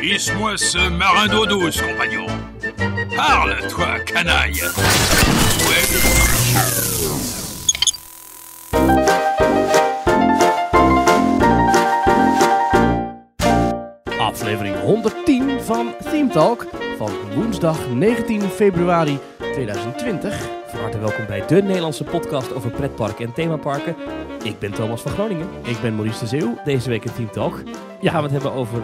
Hisse-moi ce marin d'eau douce, compagnon. Parle, toi, canaille. Aflevering 110 van Theme Talk van woensdag 19 februari 2020. Van harte welkom bij de Nederlandse podcast over pretparken en themaparken. Ik ben Thomas van Groningen. Ik ben Maurice de Zeeuw. Deze week in Team Talk. Ja. Gaan we het hebben over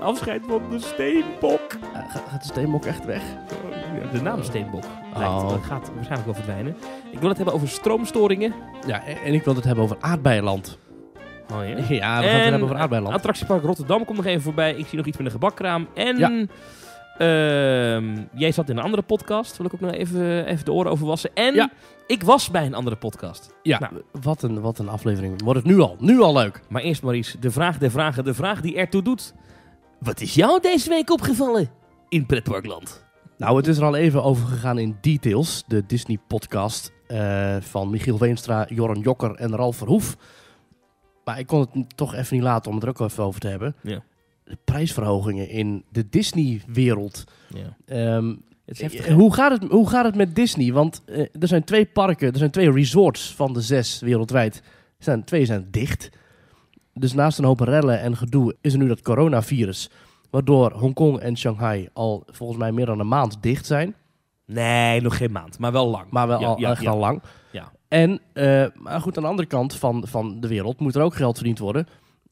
afscheid van de steenbok. Eh, gaat de steenbok echt weg? Oh, de naam Steenbok lijkt, oh. gaat waarschijnlijk wel verdwijnen. Ik wil het hebben over stroomstoringen. Ja, en ik wil het hebben over aardbeienland. Oh ja? ja we gaan het hebben over aardbeiland. Attractiepark Rotterdam komt nog even voorbij. Ik zie nog iets met een gebakkraam. En ehm, jij zat in een andere podcast. Wil ik ook nog even, even de oren overwassen. En ik was bij een andere podcast. Ja, nou. wat, een, wat een aflevering. Wordt het nu al. Nu al leuk. Maar eerst Maries, de vraag der vragen. De vraag die ertoe doet. Wat is jou deze week opgevallen in pretparkland? Nou, het is er al even over gegaan in Details, de Disney-podcast eh, van Michiel Weemstra, Joran Jokker en Ralf Verhoef. Maar ik kon het toch even niet laten om het er ook even over te hebben. Ja. De prijsverhogingen in de Disney-wereld. Ja. Um, hoe, gaat het, hoe gaat het met Disney? Want eh, er zijn twee parken, er zijn twee resorts van de zes wereldwijd. zijn, twee zijn dicht. Dus naast een hoop rellen en gedoe is er nu dat coronavirus. Waardoor Hongkong en Shanghai al volgens mij meer dan een maand dicht zijn. Nee, nog geen maand, maar wel lang. Maar wel al, echt al lang. Ja. En, eh, maar goed, aan de andere kant van, van de wereld moet er ook geld verdiend worden.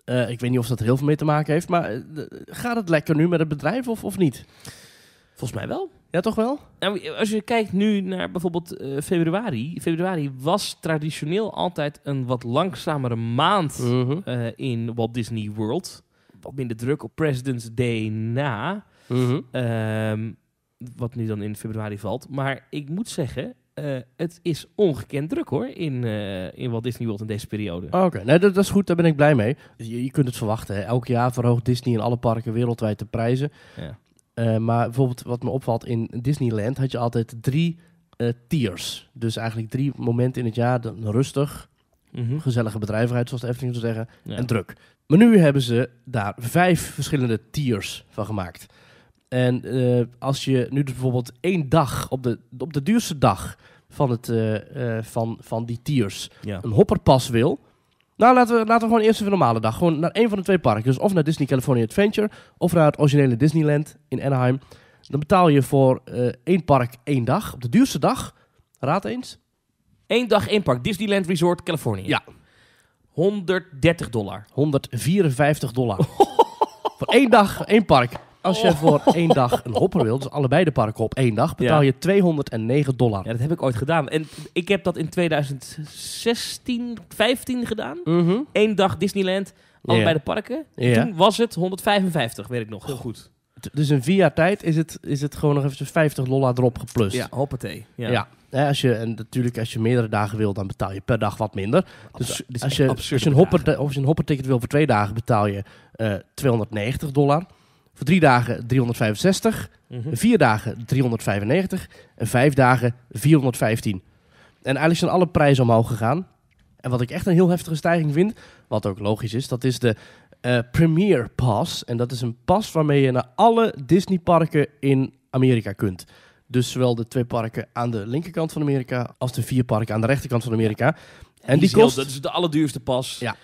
Eh, ik weet niet of dat er heel veel mee te maken heeft, maar eh, gaat het lekker nu met het bedrijf of, of niet? Volgens mij wel. Ja, toch wel? Nou, als je kijkt nu naar bijvoorbeeld uh, februari. Februari was traditioneel altijd een wat langzamere maand mhm. eh, in Walt Disney World. Wat minder druk op President's Day na. Mhm. Ehm, wat nu dan in februari valt. Maar ik moet zeggen, eh, het is ongekend druk hoor in, uh, in Walt Disney World in deze periode. Ah, oké, nee, dat, is goed, daar ben ik blij mee. Je, kunt het verwachten. Elk jaar verhoogt Disney in alle parken wereldwijd de prijzen. Ja. Eh, maar bijvoorbeeld wat me opvalt in Disneyland had je altijd drie eh, tiers. Dus eigenlijk drie momenten in het jaar. Dan rustig, mhm. gezellige bedrijvigheid zoals de Efteling zou zeggen, en druk. Maar nu hebben ze daar vijf verschillende tiers van gemaakt. En eh, als je nu dus bijvoorbeeld één dag, op de, op de duurste dag van, het, van, van die tiers, een hopperpas wil nou, laten we, laten we gewoon eerst even een normale dag. Gewoon naar één van de twee parken. Dus of naar Disney California Adventure of naar het originele Disneyland in Anaheim. Dan betaal je voor eh, één park één dag. Op de duurste dag, raad eens. Eén dag één park, Disneyland Resort, California. Ja. 130 dollar. 154 dollar. voor één dag één park. Als je oh. voor één dag een hopper wilt, dus allebei de parken op één dag, betaal je 209 dollar. Ja, dat heb ik ooit gedaan. En ik heb dat in 2016, 15 gedaan. Mhm. Eén dag Disneyland, allebei de parken. Toen was het 155, weet ik nog. Heel goed. Dus in vier jaar tijd is het, is het gewoon nog even 50 dollar erop geplust. Ja, hoppatee. Ja. ja. Als je, en natuurlijk, als je meerdere dagen wil, dan betaal je per dag wat minder. dus als je, als je, een hopper, of als een hopperticket wil voor twee dagen, betaal je uh, eh, 290 dollar. Voor drie dagen 365, mhm. vier dagen 395 en vijf dagen 415. En eigenlijk zijn alle prijzen omhoog gegaan. En wat ik echt een heel heftige stijging vind, wat ook logisch is, dat is de uh, Premier Pass. En dat is een pas waarmee je naar alle Disney-parken in Amerika kunt. Dus zowel de twee parken aan de linkerkant van Amerika als de vier parken aan de rechterkant van Amerika. En die, kost... dat is de allerduurste pas. Ja.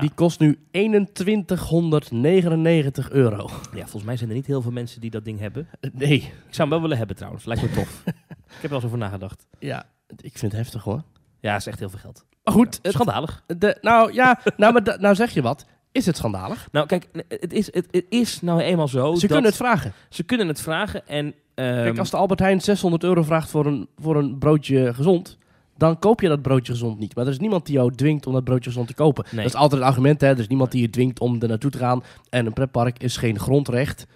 Die kost nu 2199 euro. Ja, volgens mij zijn er niet heel veel mensen die dat ding hebben. Nee. Ik zou hem wel willen hebben trouwens. Lijkt me tof. ik heb er wel zo over nagedacht. Ja, ik vind het heftig hoor. Ja, is echt heel veel geld. Maar goed. schandalig. de, nou ja, nou, maar nou zeg je wat. Is het schandalig? Nou kijk, het is, het, is nou eenmaal zo. Ze kunnen het vragen. Ze kunnen het vragen en... Kijk, ehm, als de Albert Heijn 600 euro vraagt voor een, voor een broodje gezond dan koop je dat broodje gezond niet. Maar er is niemand die jou dwingt om dat broodje gezond te kopen. Dat is altijd het argument, hè. Er is niemand die je dwingt om er naartoe te gaan. En een pretpark is geen grondrecht.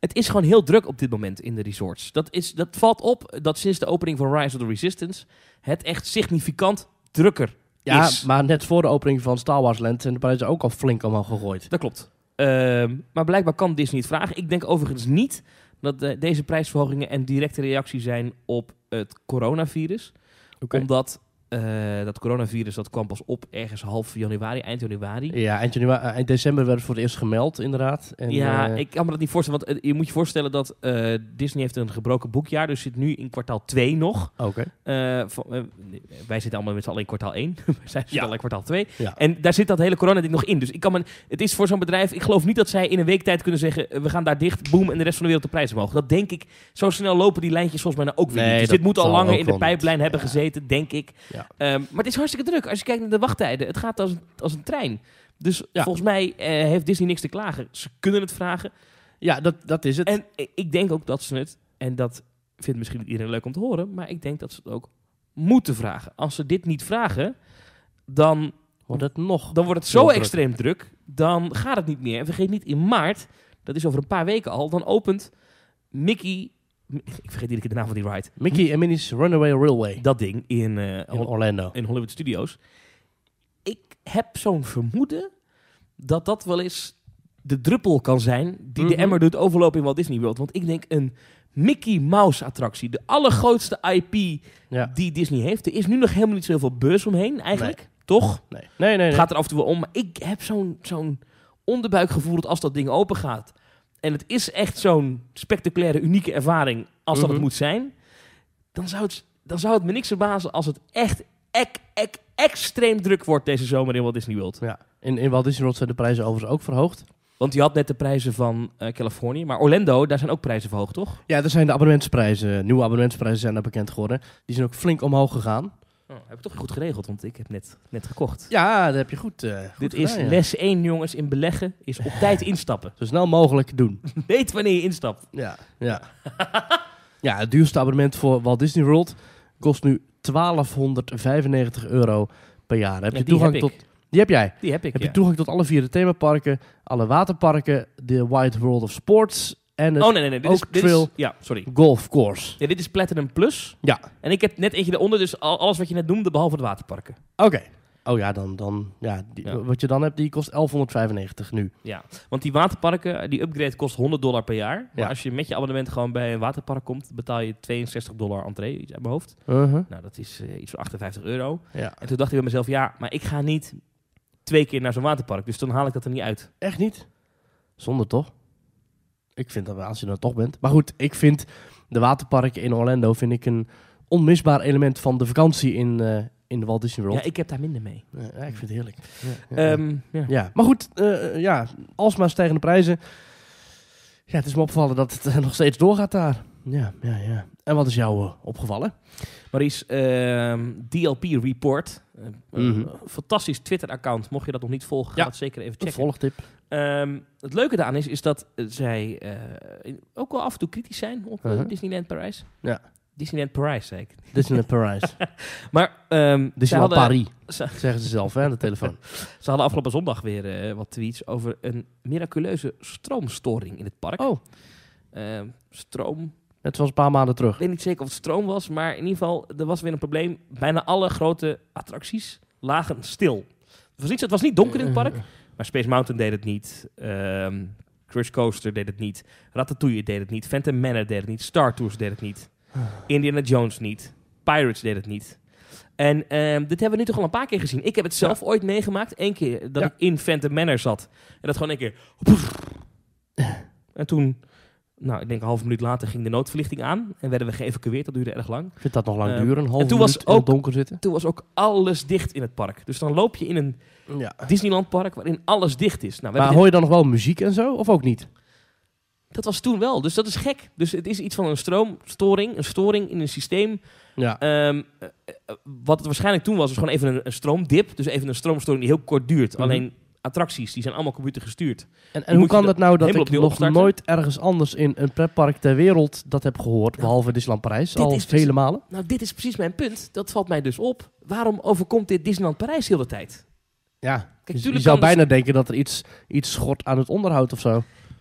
Het is gewoon heel druk op dit moment in de resorts. Dat, is, dat valt op dat sinds de opening van Rise of the Resistance... het echt significant drukker is. ja, maar net voor de opening van Star Wars Land... zijn de prijzen ook al flink allemaal gegooid. Dat klopt. Ehm, maar blijkbaar kan Disney niet vragen. Ik denk overigens niet dat eh, deze prijsverhogingen... een directe reactie zijn op het coronavirus omdat eh, dat coronavirus dat kwam pas op ergens half januari, eind januari. Ja, eind, januari, eh, eind december werd het voor het eerst gemeld, inderdaad. En, ja, eh, ik kan me dat niet voorstellen. Want je moet je voorstellen dat Disney heeft een gebroken boekjaar. Dus zit nu in kwartaal 2 nog. Oké. wij zitten allemaal met z'n allen in kwartaal 1. zij zitten ja. al in kwartaal 2. Ja. En daar zit dat hele corona-ding nog in. Dus ik kan me, het is voor zo'n bedrijf... Ik geloof niet dat zij in een week tijd kunnen zeggen... we gaan daar dicht, boom, en de rest van de wereld de prijzen omhoog. Dat denk ik. Zo snel lopen die lijntjes volgens mij nou ook weer niet. Dus dit moet al langer in de pijplijn hebben gezeten, denk ik. Ja. Ehm, maar het is hartstikke druk. Als je kijkt naar de wachttijden, het gaat als, als een trein. Dus volgens mij eh, heeft Disney niks te klagen. Ze kunnen het vragen. Ja, dat, dat is het. En ik denk ook dat ze het, en dat vindt misschien iedereen leuk om te horen, maar ik denk dat ze het ook moeten vragen. Als ze dit niet vragen, dan wordt het nog. Dan wordt het zo extreem druk, dan gaat het niet meer. En vergeet niet, in maart, dat is over een paar weken al, dan opent Mickey ik vergeet iedere keer de naam van die ride. Mickey en Minnie's Runaway Railway. Dat ding in, eh, in Orlando. In Hollywood Studios. Ik heb zo'n vermoeden dat dat wel eens de druppel kan zijn die de mhm. emmer doet overlopen in Walt Disney World. Want ik denk een Mickey Mouse attractie, de allergrootste IP die Disney heeft. Er is nu nog helemaal niet zoveel beurs omheen eigenlijk, toch? Nee. Nee, nee, nee. Het gaat er af en toe wel om. Maar ik heb zo'n zo'n onderbuikgevoel dat als dat ding open gaat en het is echt zo'n spectaculaire, unieke ervaring als dat het mhm. moet zijn, dan zou het, dan zou het me niks verbazen als het echt ek, ek, extreem druk wordt deze zomer in Walt Disney World. Ja. In, in Walt Disney World zijn de prijzen overigens ook verhoogd. Want je had net de prijzen van uh, Californië. Maar Orlando, daar zijn ook prijzen verhoogd, toch? Ja, er zijn de abonnementsprijzen. Nieuwe abonnementsprijzen zijn daar bekend geworden. Die zijn ook flink omhoog gegaan. Oh, heb ik toch goed geregeld, want ik heb net, net gekocht. Ja, dat heb je goed. Uh, Dit is les 1, jongens, in beleggen is op tijd instappen. Zo snel mogelijk doen. Weet wanneer je instapt. Ja, ja. ja, het duurste abonnement voor Walt Disney World kost nu 1295 euro per jaar. heb je toegang tot. Die heb jij. Die heb ik. Heb je toegang tot alle vier themaparken, alle waterparken, de Wide World of Sports, en oh, nee, nee, nee. Dit ook is, ja, sorry. golf course. Ja, dit is Platinum Plus. Ja. En ik heb net eentje eronder, dus alles wat je net noemde, behalve de waterparken. Oké. Oh ja, dan, dan ja, wat je dan hebt, die kost 1195 nu. Ja, want die waterparken, eh, die upgrade kost 100 dollar per jaar. Maar ja. als je met je abonnement gewoon bij een waterpark komt, betaal je 62 dollar entree, iets uit mijn hoofd. Uh -huh. Nou, dat is eh, iets van 58 euro. Ja. En toen dacht ik bij mezelf, ja, maar ik ga niet twee keer naar zo'n waterpark. Dus dan haal ik dat er niet uit. Echt niet? Zonde toch? ik vind dat wel, als je er toch bent. Maar goed, ik vind de waterparken in Orlando vind ik een onmisbaar element van de vakantie in, eh, in de Walt Disney World. Ja, ik heb daar minder mee. Ja, ik vind het heerlijk. Ja, ja. ja. Ehm, maar goed, uh, ja, alsmaar stijgende prijzen. Ja, het is me opgevallen dat het eh, nog steeds doorgaat daar. Ja, ja, ja. En wat is jou opgevallen? Maries, ehm, DLP Report mm Fantastisch Twitter-account. Mocht je dat nog niet volgen, ga dat zeker even checken. volgtip. Ehm, het leuke daaraan is, is dat zij eh, ook wel af en toe kritisch zijn op uh-huh. Disneyland Parijs. Ja. Disneyland Parijs, zei ik. Disneyland Parijs. maar ehm, Disneyland Paris, zeggen ze zelf hè, aan de telefoon. ze hadden afgelopen zondag weer wat tweets over een miraculeuze stroomstoring in het park. Oh. Ehm, stroom het was een paar maanden terug. Ik weet niet zeker of het stroom was, maar in ieder geval, er was weer een probleem. Bijna alle grote attracties lagen stil. Het was, niet, het was niet donker in het park, maar Space Mountain deed het niet. Um, ehm, Crush Coaster deed het niet. Ratatouille deed het niet. Phantom Manor deed het niet. Star Tours deed het niet. Indiana Jones niet. Pirates deed het niet. En ehm, dit hebben we nu toch al een paar keer gezien. Ik heb het zelf ooit meegemaakt. Eén keer dat ik in Phantom Manor zat. En dat gewoon één keer... En toen nou, ik denk een half minuut later ging de noodverlichting aan en werden we geëvacueerd. Dat duurde erg lang. Vindt dat nog lang ehm, duren? Een half en toen minuut was ook, donker zitten? Toen was ook alles dicht in het park. Dus dan loop je in een ja. Disneyland park waarin alles dicht is. Nou, maar hoor je dan nog wel muziek en zo of ook niet? Dat was toen wel, dus dat is gek. Dus het is iets van een stroomstoring, een storing in een systeem. Ja. Ehm, eh, eh, wat het waarschijnlijk toen was, was gewoon even een, stroomdip. Dus even een stroomstoring die heel kort duurt. Mhm. Alleen attracties. Die zijn allemaal computergestuurd. En, en hoe kan dat nou dat ik nog nooit ergens anders in een pretpark ter wereld dat heb gehoord, behalve Disneyland Parijs, al is vele malen? Nou, dit is precies mijn punt. Dat valt mij dus op. Waarom overkomt dit Disneyland Parijs heel de hele tijd? Ja, je, zou dus- bijna denken dat er iets, iets schort aan het onderhoud of zo.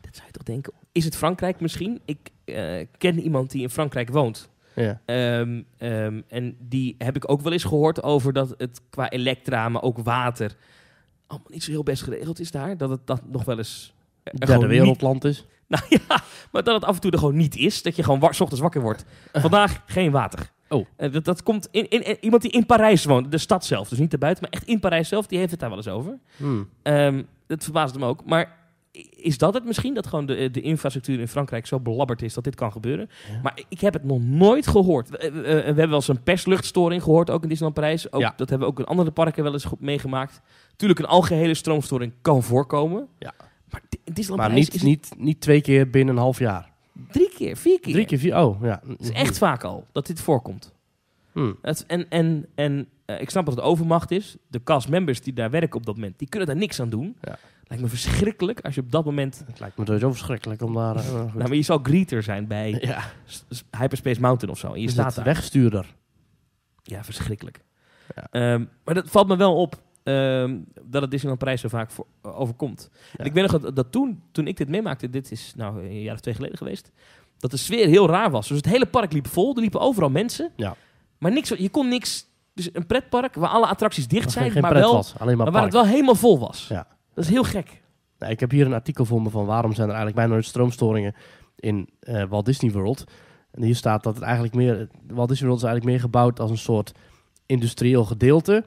Dat zou je toch denken. Is het Frankrijk misschien? Ik eh, ken iemand die in Frankrijk woont. Ja. Ehm, ehm, en die heb ik ook wel eens gehoord over dat het qua elektra, maar ook water allemaal niet zo heel best geregeld is daar. Dat het dat nog wel eens... Een eh, de wereldland is. Nou ja, maar dat het af en toe er gewoon niet is. Dat je gewoon wa ochtends wakker wordt. Eh. Vandaag geen water. Oh. Eh, dat, dat komt in, in, iemand die in Parijs woont, de stad zelf, dus niet erbuiten, maar echt in Parijs zelf, die heeft het daar wel eens over. Hmm. Ehm, dat verbaasde me ook. Maar is dat het misschien? Dat gewoon de, de infrastructuur in Frankrijk zo belabberd is dat dit kan gebeuren. Maar ik heb het nog nooit gehoord. We, hebben wel eens een persluchtstoring gehoord, ook in Disneyland Parijs. Ook, Dat hebben we ook in andere parken wel eens meegemaakt. Tuurlijk, een algehele stroomstoring kan voorkomen. Ja. Maar, niet, niet, niet twee keer binnen een half jaar. Drie keer, vier keer. Drie keer, vier, oh ja. Het is echt vaak al dat dit voorkomt. Hmm. en en, en eh, ik snap dat het overmacht is. De cast members die daar werken op dat moment, die kunnen daar niks aan doen. Ja. Lijkt me verschrikkelijk als je op dat moment... Het lijkt me sowieso verschrikkelijk om daar... Eh, nou, maar je zou greeter zijn bij Hyperspace Mountain of zo. En je staat daar. wegstuurder. Ja, verschrikkelijk. Ehm, maar dat valt me wel op ehm, dat het Disneyland Parijs zo vaak voor, eh, overkomt. En ik weet nog dat, toen, toen ik dit meemaakte, dit is nou een jaar of twee geleden geweest, dat de sfeer heel raar was. Dus het hele park liep vol, er liepen overal mensen. Ja. Maar niks, je kon niks... Dus een pretpark waar alle attracties dicht zijn, maar, wel, maar, waar het wel helemaal vol was. Ja. Dat is heel gek. Nou, ik heb hier een artikel me van waarom zijn er eigenlijk bijna nooit stroomstoringen in eh, Walt Disney World. En hier staat dat het eigenlijk meer. Walt Disney World is eigenlijk meer gebouwd als een soort industrieel gedeelte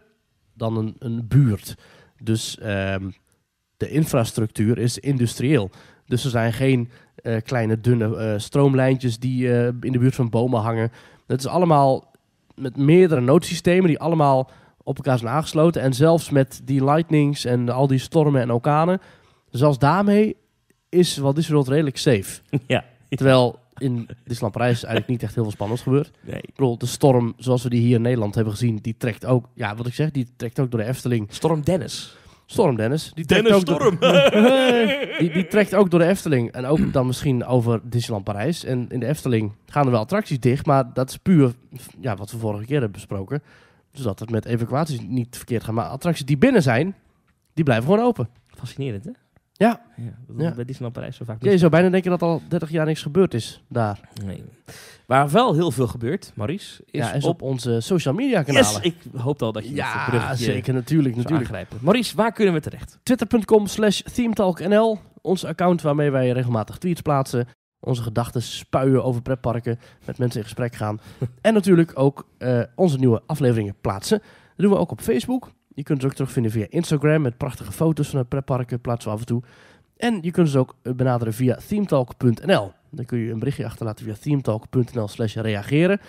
dan een, een buurt. Dus ehm, de infrastructuur is industrieel. Dus er zijn geen eh, kleine dunne eh, stroomlijntjes die in de buurt van bomen hangen. Het is allemaal met meerdere noodsystemen die allemaal op elkaar zijn aangesloten. En zelfs met die lightnings en al die stormen en orkanen, dus zelfs daarmee is wat Disneyland redelijk safe. Ja. Terwijl in Disneyland Parijs eigenlijk niet echt heel veel spannends gebeurt. Nee. Ik bedoel, de storm zoals we die hier in Nederland hebben gezien, die trekt ook, ja, wat ik zeg, die trekt ook door de Efteling. Storm Dennis. Storm Dennis. Die Dennis Storm. die, die, trekt ook door de Efteling. En ook dan misschien over Disneyland Parijs. En in de Efteling gaan er wel attracties dicht. Maar dat is puur ja, wat we vorige keer hebben besproken dus dat het met evacuaties niet verkeerd gaat. Maar attracties die binnen zijn, die blijven gewoon open. Fascinerend, hè? Ja. ja, dat ja. Bij Disneyland Parijs zo vaak. Ja, je zou bijna denken dat al 30 jaar niks gebeurd is daar. Nee. Waar wel heel veel gebeurt, Maurice, is, op, onze social media kanalen. Yes, ik hoop al dat je ja, zeker, natuurlijk, natuurlijk. Aangrijpen. Maurice, waar kunnen we terecht? Twitter.com slash themetalknl. Ons account waarmee wij regelmatig tweets plaatsen onze gedachten spuien over pretparken, met mensen in gesprek gaan. en natuurlijk ook eh, onze nieuwe afleveringen plaatsen. Dat doen we ook op Facebook. Je kunt het ook terugvinden via Instagram met prachtige foto's van het pretparken plaatsen we af en toe. En je kunt ze ook eh, benaderen via themetalk.nl. Dan kun je een berichtje achterlaten via themetalk.nl slash reageren.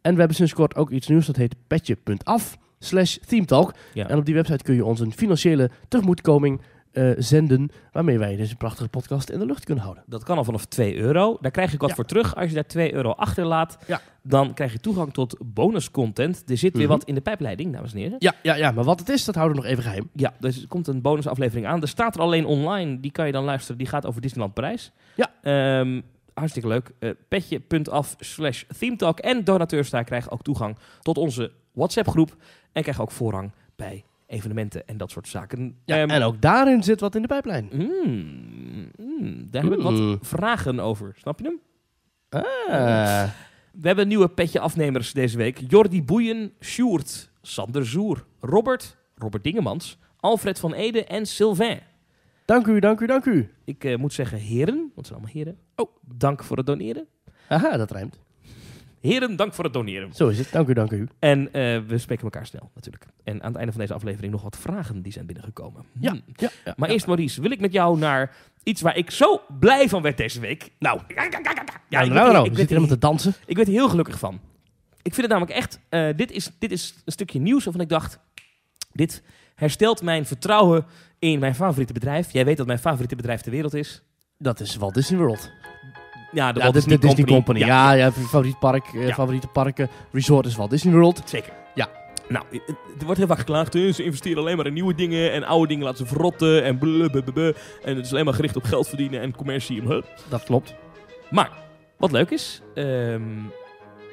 En we hebben sinds kort ook iets nieuws, dat heet petje.af slash themetalk. En op die website kun je ons een financiële tegemoetkoming eh, zenden. Waarmee wij deze prachtige podcast in de lucht kunnen houden. Dat kan al vanaf 2 euro. Daar krijg ik wat voor terug. Als je daar 2 euro achterlaat, dan krijg je toegang tot bonuscontent. Er zit weer mhm. wat in de pijpleiding, dames en heren. Ja, ja, ja, maar wat het is, dat houden we nog even geheim. Ja, dus er komt een bonusaflevering aan. Er staat er alleen online. Die kan je dan luisteren. Die gaat over Disneyland Parijs. Ja. Ehm, hartstikke leuk. Uh, eh, petje.af slash themetalk. En donateurs daar krijgen ook toegang tot onze WhatsApp groep. En krijgen ook voorrang bij evenementen en dat soort zaken. Ja, ehm, en ook daarin zit wat in de pijplijn. Mm, mm, daar hebben we wat vragen over, snap je hem? Ah. We hebben nieuwe petje afnemers deze week. Jordi Boeien, Sjoerd, Sander Zoer, Robert, Robert Dingemans, Alfred van Ede en Sylvain. Dank u, dank u, dank u. Ik eh, moet zeggen heren, want ze zijn allemaal heren. Oh, dank voor het doneren. Aha, dat ruimt. Heren, dank voor het doneren. Zo is het. Dank u, dank u. En eh, we spreken elkaar snel natuurlijk. En aan het einde van deze aflevering nog wat vragen die zijn binnengekomen. Ja. Hmm. ja, maar eerst Maurice, wil ik met jou naar iets waar ik zo blij van werd deze week. Nou, ja, ja, ik, nou, nou, ik zit helemaal te dansen. Ik werd heel gelukkig van. Ik vind het namelijk echt, eh, dit, is, dit is een stukje nieuws waarvan ik dacht, dit herstelt mijn vertrouwen in mijn favoriete bedrijf. Jij weet dat mijn favoriete bedrijf ter wereld is. Dat is Walt Disney World ja, de Disney, Company. Ja, ja, favoriet park, eh, favoriete parken, resort is Walt Disney World. Zeker. Ja. Nou, eh, eh, er wordt heel vaak geklaagd. Ze investeren alleen maar in nieuwe dingen. En oude dingen laten ze verrotten. En blablabla. En het is alleen maar gericht op geld verdienen en commercie. Huh. Dat klopt. Maar, wat leuk is. Ehm,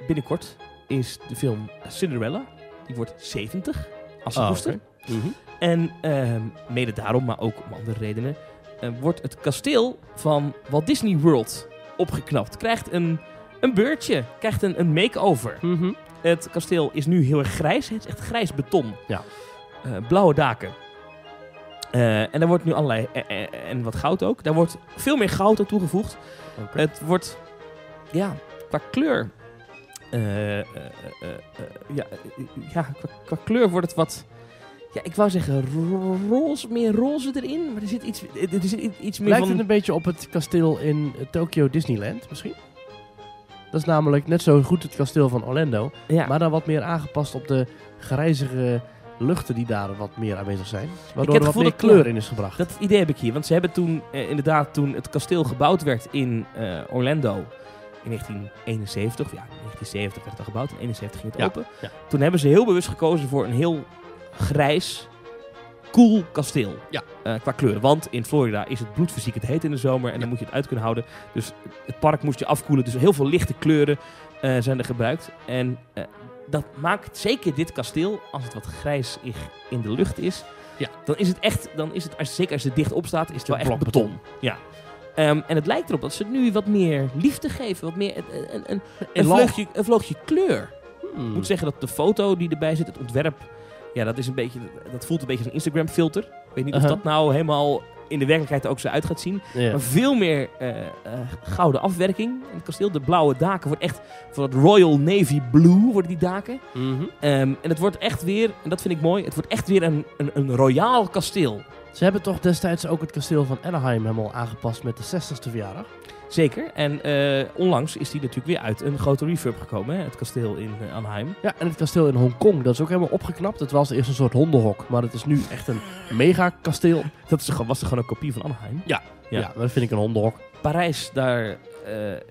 binnenkort is de film Cinderella. Die wordt 70. Als ah, oh, okay. Mhm. En ehm, mede daarom, maar ook om andere redenen. wordt het kasteel van Walt Disney World opgeknapt. Krijgt een, een beurtje. Krijgt een, een over Mm Het kasteel is nu heel erg grijs. Het is echt grijs beton. Ja. Eh, blauwe daken. Eh, en daar wordt nu allerlei... Eh, en wat goud ook. Daar wordt veel meer goud aan toegevoegd. Het wordt... Ja, qua kleur... ja, ja qua kleur wordt het wat ja, ik wou zeggen roze, meer roze erin, maar er zit iets, er zit iets meer Lijkt het een beetje op het kasteel in eh, Tokyo Disneyland misschien? Dat is namelijk net zo goed het kasteel van Orlando, maar dan wat meer aangepast op de grijzige luchten die daar wat meer aanwezig zijn. Waardoor er wat meer kleur in is gebracht. Dat idee heb ik hier, want ze hebben toen eh, inderdaad toen het kasteel gebouwd werd in eh, Orlando in 1971, ja, 1970 werd dat gebouwd, in 1971 ging het open. Toen hebben ze heel bewust gekozen voor een heel grijs, koel kasteel. Ja. Eh, qua kleur. Want in Florida is het bloedfysiek het heet in de zomer. En dan moet je het uit kunnen houden. Dus het park moest je afkoelen. Dus heel veel lichte kleuren eh, zijn er gebruikt. En eh, dat maakt zeker dit kasteel, als het wat grijs in de lucht is. Ja. Dan is het echt, dan is het, als, zeker als het dicht op staat, is het wel echt beton. Ja. Ehm, en het lijkt erop dat ze nu wat meer liefde geven. Wat meer, een, een, een, vloogje, een vloogje kleur. Hmm. Ik moet zeggen dat de foto die erbij zit, het ontwerp ja, dat, is een beetje, dat voelt een beetje als een Instagram-filter. Ik weet niet of dat nou helemaal in de werkelijkheid ook zo uit gaat zien. Maar veel meer eh, eh, gouden afwerking in het kasteel. De blauwe daken worden echt van het Royal Navy Blue worden die daken. Mhm. Ehm, en het wordt echt weer, en dat vind ik mooi, het wordt echt weer een, een, een royaal kasteel. Ze hebben toch destijds ook het kasteel van Anaheim helemaal aangepast met de 60ste verjaardag? Zeker. En eh, onlangs is die natuurlijk weer uit een grote refurb gekomen. Hè? Het kasteel in uh, Anaheim. Ja, en het kasteel in Hongkong. Dat is ook helemaal opgeknapt. Het was eerst een soort hondenhok. Maar het is nu echt een mega kasteel. Dat is, was er gewoon een kopie van Anaheim? Ja. Ja, dat vind ik een hondenhok. Parijs, daar eh,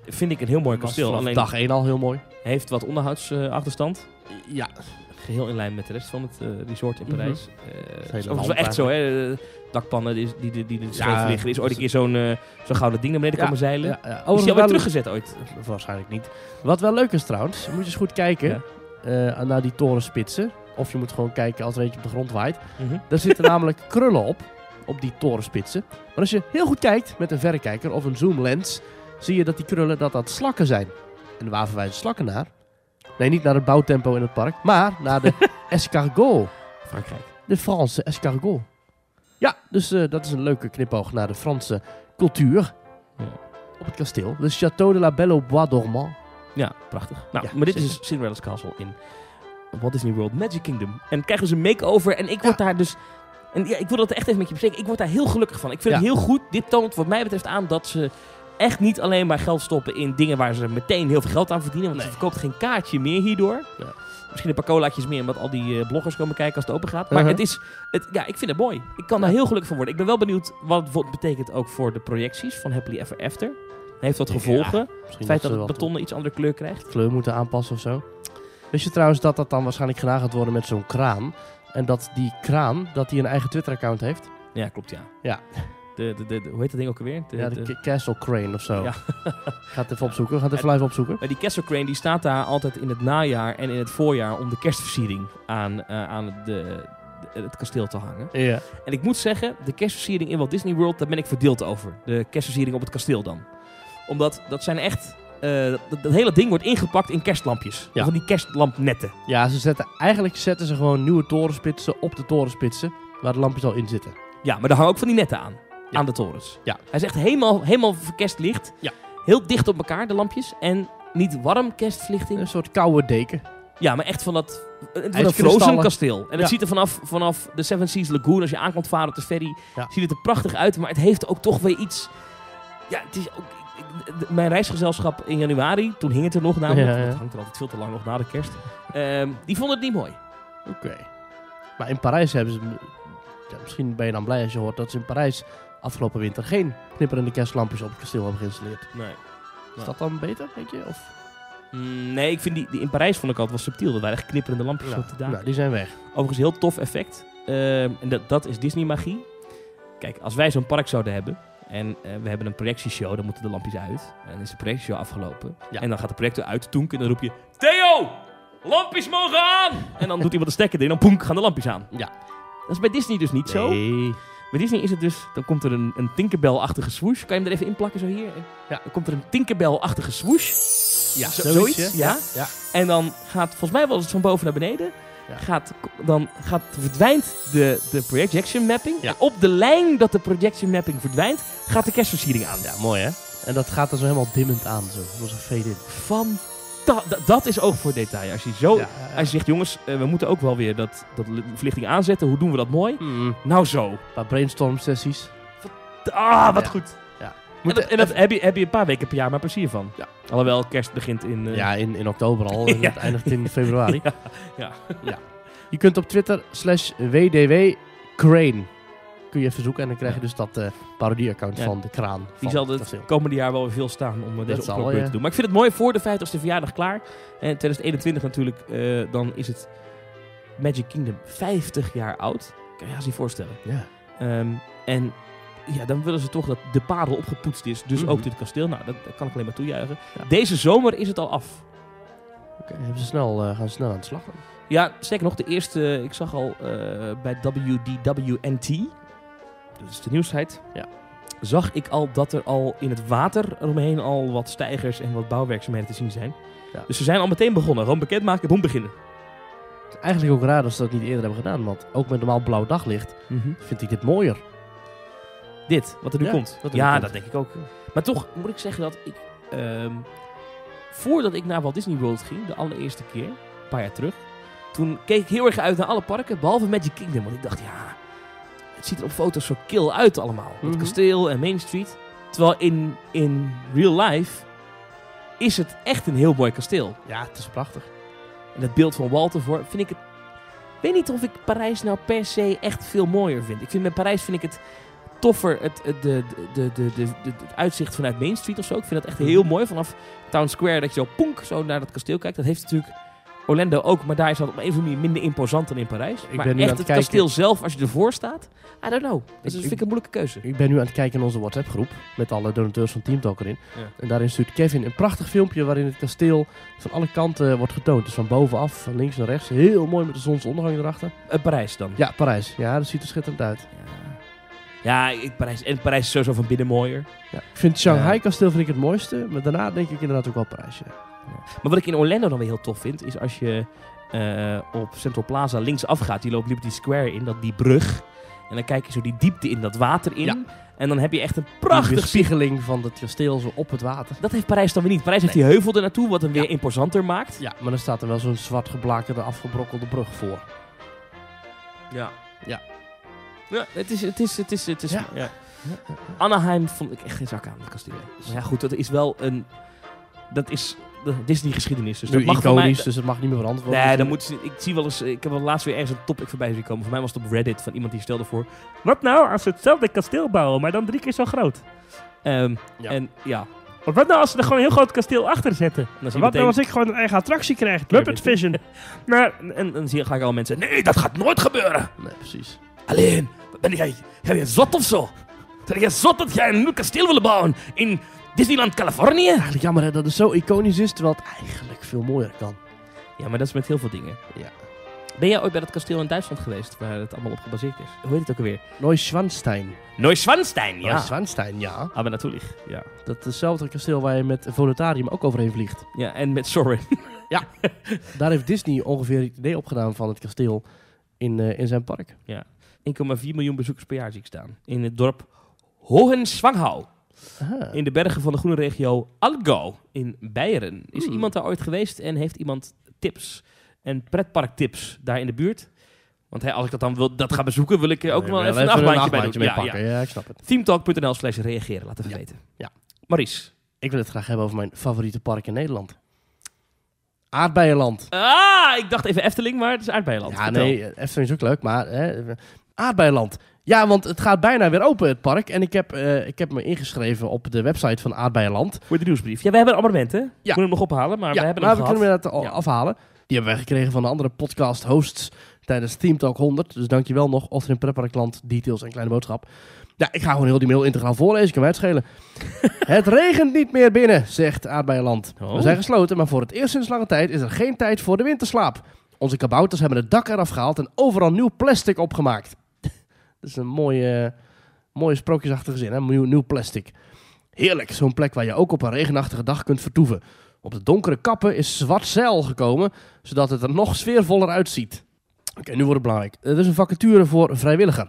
vind ik een heel mooi kasteel. Alleen dag 1 al heel mooi. Heeft wat onderhoudsachterstand. ja. Geheel in lijn met de rest van het resort in mhm. Parijs. Mm -hmm. dat is wel echt zo, hè dakpannen die, die, die, die de liggen. is ooit dus een keer zo'n eh, zo'n gouden ding naar beneden komen zeilen. Ja, ja. is die oh, alweer teruggezet ooit? Waarschijnlijk niet. Wat wel leuk is trouwens, moet je eens goed kijken eh, naar die torenspitsen. Of je moet gewoon kijken als er eentje op de grond waait. Mm Daar zitten namelijk krullen op, op die torenspitsen. Maar als je heel goed kijkt met een verrekijker of een zoomlens, zie je dat die krullen dat dat slakken zijn. En waar verwijzen slakken naar? Nee, niet naar het bouwtempo in het park, maar naar de escargot. Frankrijk. De Franse escargot. Ja, dus eh, dat is een leuke knipoog naar de Franse cultuur. Ja. Op het kasteel. de Château de la Belle au Bois Dormant. Ja, prachtig. Nou, maar dit is dus Cinderella's Castle in Walt Disney World Magic Kingdom. En krijgen ze een makeover. En ik word daar dus... En ja, ik wil dat echt even met je bespreken. Ik word daar heel gelukkig van. Ik vind het heel goed. Dit toont wat mij betreft aan dat ze echt niet alleen maar geld stoppen in dingen waar ze meteen heel veel geld aan verdienen. Want ze verkoopt geen kaartje meer hierdoor. Ja. Misschien een paar colaatjes meer, omdat al die eh, bloggers komen kijken als het open gaat. Maar uh-huh. het is, het, ja, ik vind het mooi. Ik kan daar heel gelukkig van worden. Ik ben wel benieuwd wat het betekent ook voor de projecties van Happily Ever After. Heeft dat gevolgen? het feit dat het betonnen iets andere kleur krijgt? Kleur moeten aanpassen of zo. Wist je trouwens dat dat dan waarschijnlijk gedaan gaat worden met zo'n kraan? En dat die kraan, dat die een eigen Twitter-account heeft? Ja, klopt ja. Ja. De, de, hoe heet dat ding ook alweer? De, ja, de, Castle Crane of zo. Gaat even opzoeken. Gaat even live opzoeken. Maar die Castle Crane die staat daar altijd in het najaar en in het voorjaar om de kerstversiering aan, eh, aan de, het kasteel te hangen. Ja. En ik moet zeggen, de kerstversiering in Walt Disney World, daar ben ik verdeeld over. De kerstversiering op het kasteel dan. Omdat dat zijn echt eh, dat, hele ding wordt ingepakt in kerstlampjes. Ja. Van die kerstlampnetten. Ja, ze zetten, eigenlijk zetten ze gewoon nieuwe torenspitsen op de torenspitsen waar de lampjes al in zitten. Ja, maar daar hangen ook van die netten aan aan de torens. Ja. Hij is echt helemaal, helemaal kerstlicht. Ja. Heel dicht op elkaar, de lampjes. En niet warm kerstverlichting. Een soort koude deken. Ja, maar echt van dat... Het eh, een frozen kasteel. En het ziet er vanaf, vanaf de Seven Seas Lagoon, als je aankomt varen op de ferry, ziet het er prachtig uit. Maar het heeft ook toch weer iets... Ja, het is ook, mijn reisgezelschap in januari, toen hing het er nog namelijk, ja, ja. het hangt er altijd veel te lang nog na de kerst, ehm, die vonden het niet mooi. Oké. Maar in Parijs hebben ze... Ja, misschien ben je dan blij als je hoort dat ze in Parijs afgelopen winter geen knipperende kerstlampjes op het kasteel hebben geïnstalleerd. Nee. Is dat dan beter, denk je? Of? Mm, nee, ik vind die, die, in Parijs vond ik altijd wel subtiel. Er waren echt knipperende lampjes op te daken. Nou, die zijn weg. Overigens, heel tof effect. Ehm, en dat, dat is Disney-magie. Kijk, als wij zo'n park zouden hebben, en eh, we hebben een projectieshow, dan moeten de lampjes uit. En dan is de projectieshow afgelopen. En dan gaat de projector uit, toenk, en dan roep je... Theo! Lampjes mogen aan! en dan doet iemand de stekker erin, dan poenk, gaan de lampjes aan. Ja. Dat is bij Disney dus niet nee. zo. Bij Disney is het dus, dan komt er een, een tinkerbell swoosh. Kan je hem er even inplakken zo hier? Ja. Dan komt er een tinkerbell swoosh. Ja, zoiets. ja. ja. En dan gaat, volgens mij was het van boven naar beneden. Gaat, dan gaat, verdwijnt de, de projection mapping. op de lijn dat de projection mapping verdwijnt, gaat de kerstversiering aan. Ja, mooi hè? En dat gaat dan zo helemaal dimmend aan, zo. Dat was een fade-in. Van dat, is ook voor detail. Als je, zo, zegt, jongens, eh, we moeten ook wel weer dat, dat verlichting aanzetten. Hoe doen we dat mooi? Mm-hmm. Nou zo. Een paar brainstorm sessies. Ah, wat goed. En dat, en dat, heb, je, heb je een paar weken per jaar maar plezier van. Alhoewel, kerst begint in... Eh, ja, in, in oktober al. En het eindigt in februari. ja. ja. Je kunt op Twitter slash WDW Crane kun je even zoeken. En dan krijg je dus dat uh, parodie-account van de kraan. Van die zal het komende jaar wel weer veel staan om eh, deze oproep eh, te doen. Maar ik vind het mooi voor de 50ste verjaardag klaar. En 2021 natuurlijk, dan is het Magic Kingdom 50 jaar oud. Kan je je niet voorstellen. Ja. Ehm, en ja, dan willen ze toch dat de parel opgepoetst is. Dus ook mhm. dit kasteel. Nou, dat, kan ik alleen maar toejuichen. Deze zomer is het al af. Oké, okay, ze snel, gaan ze snel aan de slag. Ja, zeker nog. De eerste, ik zag al bij WDWNT dat is de nieuwsheid. Ja. Zag ik al dat er al in het water omheen al wat stijgers en wat bouwwerkzaamheden te zien zijn. Ja. Dus ze zijn al meteen begonnen. Gewoon maken, boem beginnen. is eigenlijk ook raar dat ze dat niet eerder hebben gedaan. Want ook met normaal blauw daglicht mhm. vind ik dit mooier. Dit, wat er nu komt. ja, dat denk ik ook. Maar toch moet ik zeggen dat ik... Ehm, voordat ik naar Walt Disney World ging, de allereerste keer, een paar jaar terug... Toen keek ik heel erg uit naar alle parken, behalve Magic Kingdom. Want ik dacht, ja, het ziet er op foto's zo kil uit allemaal. Het mhm. kasteel en Main Street. Terwijl in, in real life is het echt een heel mooi kasteel. Ja, het is prachtig. En het beeld van Walter voor, vind ik het... Ik weet niet of ik Parijs nou per se echt veel mooier vind. Ik vind met Parijs vind ik het toffer het, de, de, de, de, het uitzicht vanuit Main Street of zo. Ik vind dat echt mhm. heel mooi. Vanaf Town Square dat je zo ponk zo naar dat kasteel kijkt. Dat heeft natuurlijk Orlando ook, maar daar is dat op een of andere manier minder imposant dan in Parijs. Ik maar ben echt het, kasteel zelf, als je ervoor staat, I don't know. Dat is, ik, vind ik een moeilijke keuze. Ik ben nu aan het kijken in onze WhatsApp groep, met alle donateurs van Team Talk erin. En daarin stuurt Kevin een prachtig filmpje waarin het kasteel van alle kanten wordt getoond. Dus van bovenaf, van links naar rechts. Heel mooi met de zonsondergang erachter. Eh, Parijs dan? Ja, Parijs. Ja, dat ziet er schitterend uit. Ja, ja Parijs, en Parijs is sowieso van binnen mooier. Ja. Ik vind Shanghai-kasteel vind ik het mooiste, maar daarna denk ik inderdaad ook wel Parijs, maar wat ik in Orlando dan weer heel tof vind, is als je eh, op Central Plaza linksaf gaat. die loopt Liberty Square in, dat die brug. En dan kijk je zo die diepte in, dat water in. En dan heb je echt een prachtige spiegeling van het kasteel zo op het water. Dat heeft Parijs dan weer niet. Parijs heeft die heuvel er naartoe, wat hem weer imposanter maakt. Ja, maar dan staat er wel zo'n zwart geblakerde, afgebrokkelde brug voor. Ja. Ja. Ja, het is... Het is, het is, het is ja. Anaheim vond ik echt geen zak aan, dat kasteel. Maar ja, goed, dat is wel een... Dat is dit geschiedenis Dus geschiedenis, dat mag dus dat mag niet meer veranderd worden. Nee, dan moet ze, ik zie wel eens, ik heb wel laatst weer ergens een topic voorbij zien komen. Voor mij was het op Reddit van iemand die stelde voor... Wat nou als ze hetzelfde kasteel bouwen, maar dan drie keer zo groot? Ehm, en ja... wat nou als ze er gewoon een heel groot kasteel achter zetten? wat nou als ik gewoon een eigen attractie krijg? Muppet Vision. maar, en, dan zie je gelijk al mensen... Nee, dat gaat nooit gebeuren! Nee, precies. Alleen, ben jij, ben jij zot of zo? Ben jij zot dat jij een nieuw kasteel wil bouwen in Disneyland Californië. Eigenlijk jammer hè, dat het zo iconisch is, terwijl het eigenlijk veel mooier kan. Ja, maar dat is met heel veel dingen. Ja. Ben jij ooit bij dat kasteel in Duitsland geweest, waar het allemaal op gebaseerd is? Hoe heet het ook alweer? Neuschwanstein. Neuschwanstein, ja. Neuschwanstein, ja. Ah, maar natuurlijk, ja. Dat is hetzelfde kasteel waar je met Volutarium ook overheen vliegt. Ja, en met Sorin. ja. Daar heeft Disney ongeveer het idee opgedaan van het kasteel in, eh, in zijn park. Ja. 1,4 miljoen bezoekers per jaar zie ik staan. In het dorp Hohenschwangau. In de bergen van de groene regio Algo in Beieren. Is hmm. iemand daar ooit geweest en heeft iemand tips en pretparktips daar in de buurt? Want als ik dat dan wil, dat ga bezoeken, wil ik ook nee, wel even, een achtbaantje bij doen. Ja, ik snap het. Teamtalk.nl slash reageren, laten we weten. Ja. Maurice. Ik wil het graag hebben over mijn favoriete park in Nederland. Aardbeienland. Ah, ik dacht even Efteling, maar het is Aardbeienland. Ja, nee, Efteling is ook leuk, maar hè, Aardbeienland. Ja, want het gaat bijna weer open, het park. En ik heb, eh, ik heb me ingeschreven op de website van Aardbeienland. Voor de nieuwsbrief. Ja, we hebben een abonnement, hè? Ja. We kunnen hem nog ophalen, maar we hebben maar hem we kunnen hem afhalen. Die hebben wij gekregen van de andere podcast-hosts tijdens Team Talk 100. Dus dankjewel nog, Austin in Details en Kleine Boodschap. Ja, ik ga gewoon heel die mail integraal voorlezen, ik kan mij uitschelen. het regent niet meer binnen, zegt Aardbeienland. Oh. We zijn gesloten, maar voor het eerst sinds lange tijd is er geen tijd voor de winterslaap. Onze kabouters hebben het dak eraf gehaald en overal nieuw plastic opgemaakt. Dat is een mooie, mooie sprookjesachtige zin, hè? Nieuw, nieuw plastic. Heerlijk, zo'n plek waar je ook op een regenachtige dag kunt vertoeven. Op de donkere kappen is zwart zeil gekomen, zodat het er nog sfeervoller uitziet. Oké, nu wordt het belangrijk. Er is een vacature voor een vrijwilliger.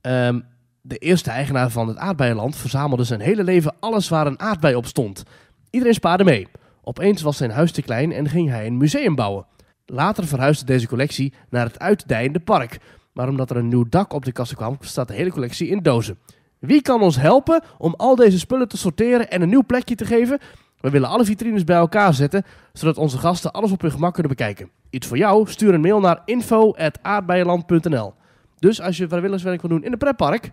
Ehm, de eerste eigenaar van het aardbeienland verzamelde zijn hele leven alles waar een aardbei op stond. Iedereen spaarde mee. Opeens was zijn huis te klein en ging hij een museum bouwen. Later verhuisde deze collectie naar het uitdijende park, maar omdat er een nieuw dak op de kassen kwam, staat de hele collectie in dozen. Wie kan ons helpen om al deze spullen te sorteren en een nieuw plekje te geven? We willen alle vitrines bij elkaar zetten, zodat onze gasten alles op hun gemak kunnen bekijken. Iets voor jou? Stuur een mail naar info.aardbeienland.nl Dus als je vrijwilligerswerk wil doen in Prep pretpark,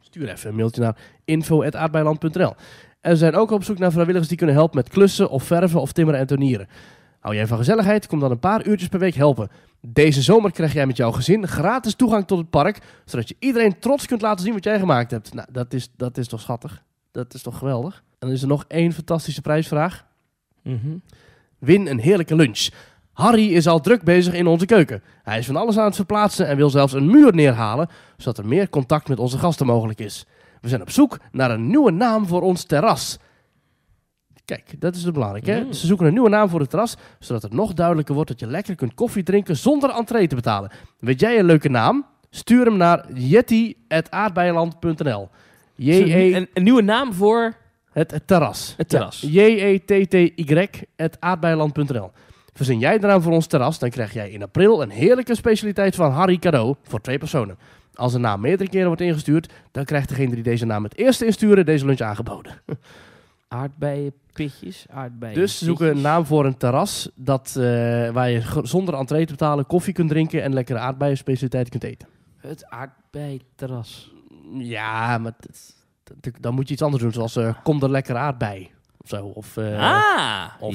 stuur even een mailtje naar info.aardbeienland.nl En we zijn ook op zoek naar vrijwilligers die kunnen helpen met klussen of verven of timmeren en tonieren. Hou jij van gezelligheid? Kom dan een paar uurtjes per week helpen. Deze zomer krijg jij met jouw gezin gratis toegang tot het park, zodat je iedereen trots kunt laten zien wat jij gemaakt hebt. Nou, dat is, dat is toch schattig? Dat is toch geweldig? En dan is er nog één fantastische prijsvraag. Mhm. Win een heerlijke lunch. Harry is al druk bezig in onze keuken. Hij is van alles aan het verplaatsen en wil zelfs een muur neerhalen, zodat er meer contact met onze gasten mogelijk is. We zijn op zoek naar een nieuwe naam voor ons terras. Kijk, dat is het belangrijke. Mm. Ze zoeken een nieuwe naam voor het terras, zodat het nog duidelijker wordt dat je lekker kunt koffie drinken zonder entree te betalen. Weet jij een leuke naam? Stuur hem naar jetty@aardbeiland.nl. Dus j e- een, nieuwe naam voor... Het, terras. Het terras. j e t t Verzin jij de naam voor ons terras, dan krijg jij in april een heerlijke specialiteit van Harry cadeau voor twee personen. Als een naam meerdere keren wordt ingestuurd, dan krijgt degene die deze naam het eerste insturen deze lunch aangeboden. Aardbeienpitjes, aardbeien. Dus zoek een naam voor een terras dat, eh, waar je zonder entree te betalen koffie kunt drinken en lekkere aardbeienspecialiteiten kunt eten. Het aardbeienterras. Ja, maar dan moet je iets anders doen, zoals eh, kom er lekker aardbei of zo. Of, eh, ah, of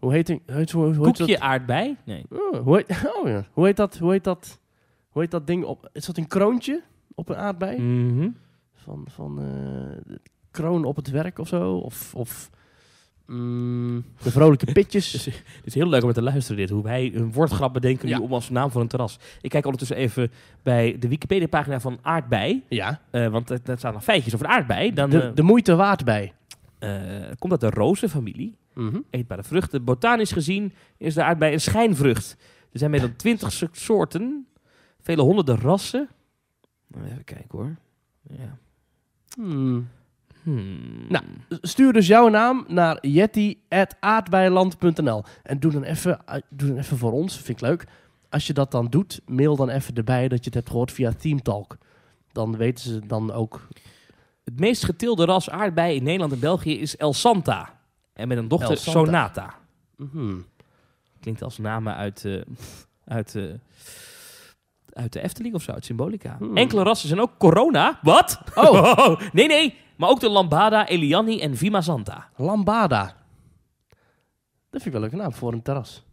hoe heet, het. Hoe, hoe, hoe Koekje aardbei? Nee. Oh, hoe, heet, oh ja. hoe heet dat? Hoe heet dat? Hoe heet dat ding op? Is dat een kroontje op een aardbei? Mhm. Van, van kroon op het werk of zo. Of, of mm, de vrolijke pitjes. het, is, heel leuk om te luisteren dit. Hoe wij een woordgrap bedenken ja. nu om als naam voor een terras. Ik kijk ondertussen even bij de Wikipedia pagina van aardbei. Ja. Eh, want daar staan nog feitjes over aardbei. Dan, de, eh, moeite waard bij. Eh, komt uit de rozenfamilie. Mhm. Eetbare vruchten. Botanisch gezien is de aardbei een schijnvrucht. Er zijn meer dan twintig soorten, vele honderden rassen. Nou, even kijken hoor. Ja. Hmm. Hmm. Nou, stuur dus jouw naam naar yeti.aardbeiland.nl. En doe dan, even, eh, doe dan even voor ons, vind ik leuk. Als je dat dan doet, mail dan even erbij dat je het hebt gehoord via Teamtalk. Dan weten ze dan ook. Het meest getilde ras aardbei in Nederland en België is El Santa. En met een dochter Sonata. -hmm. Klinkt als namen uit, eh, uit, uh, uit de Efteling of zo, uit Symbolica. Hmm. Enkele rassen zijn ook corona. Wat? Oh. nee, nee. Maar ook de Lambada, Eliani en Vima Lambada. Dat vind ik wel een leuke naam voor een terras.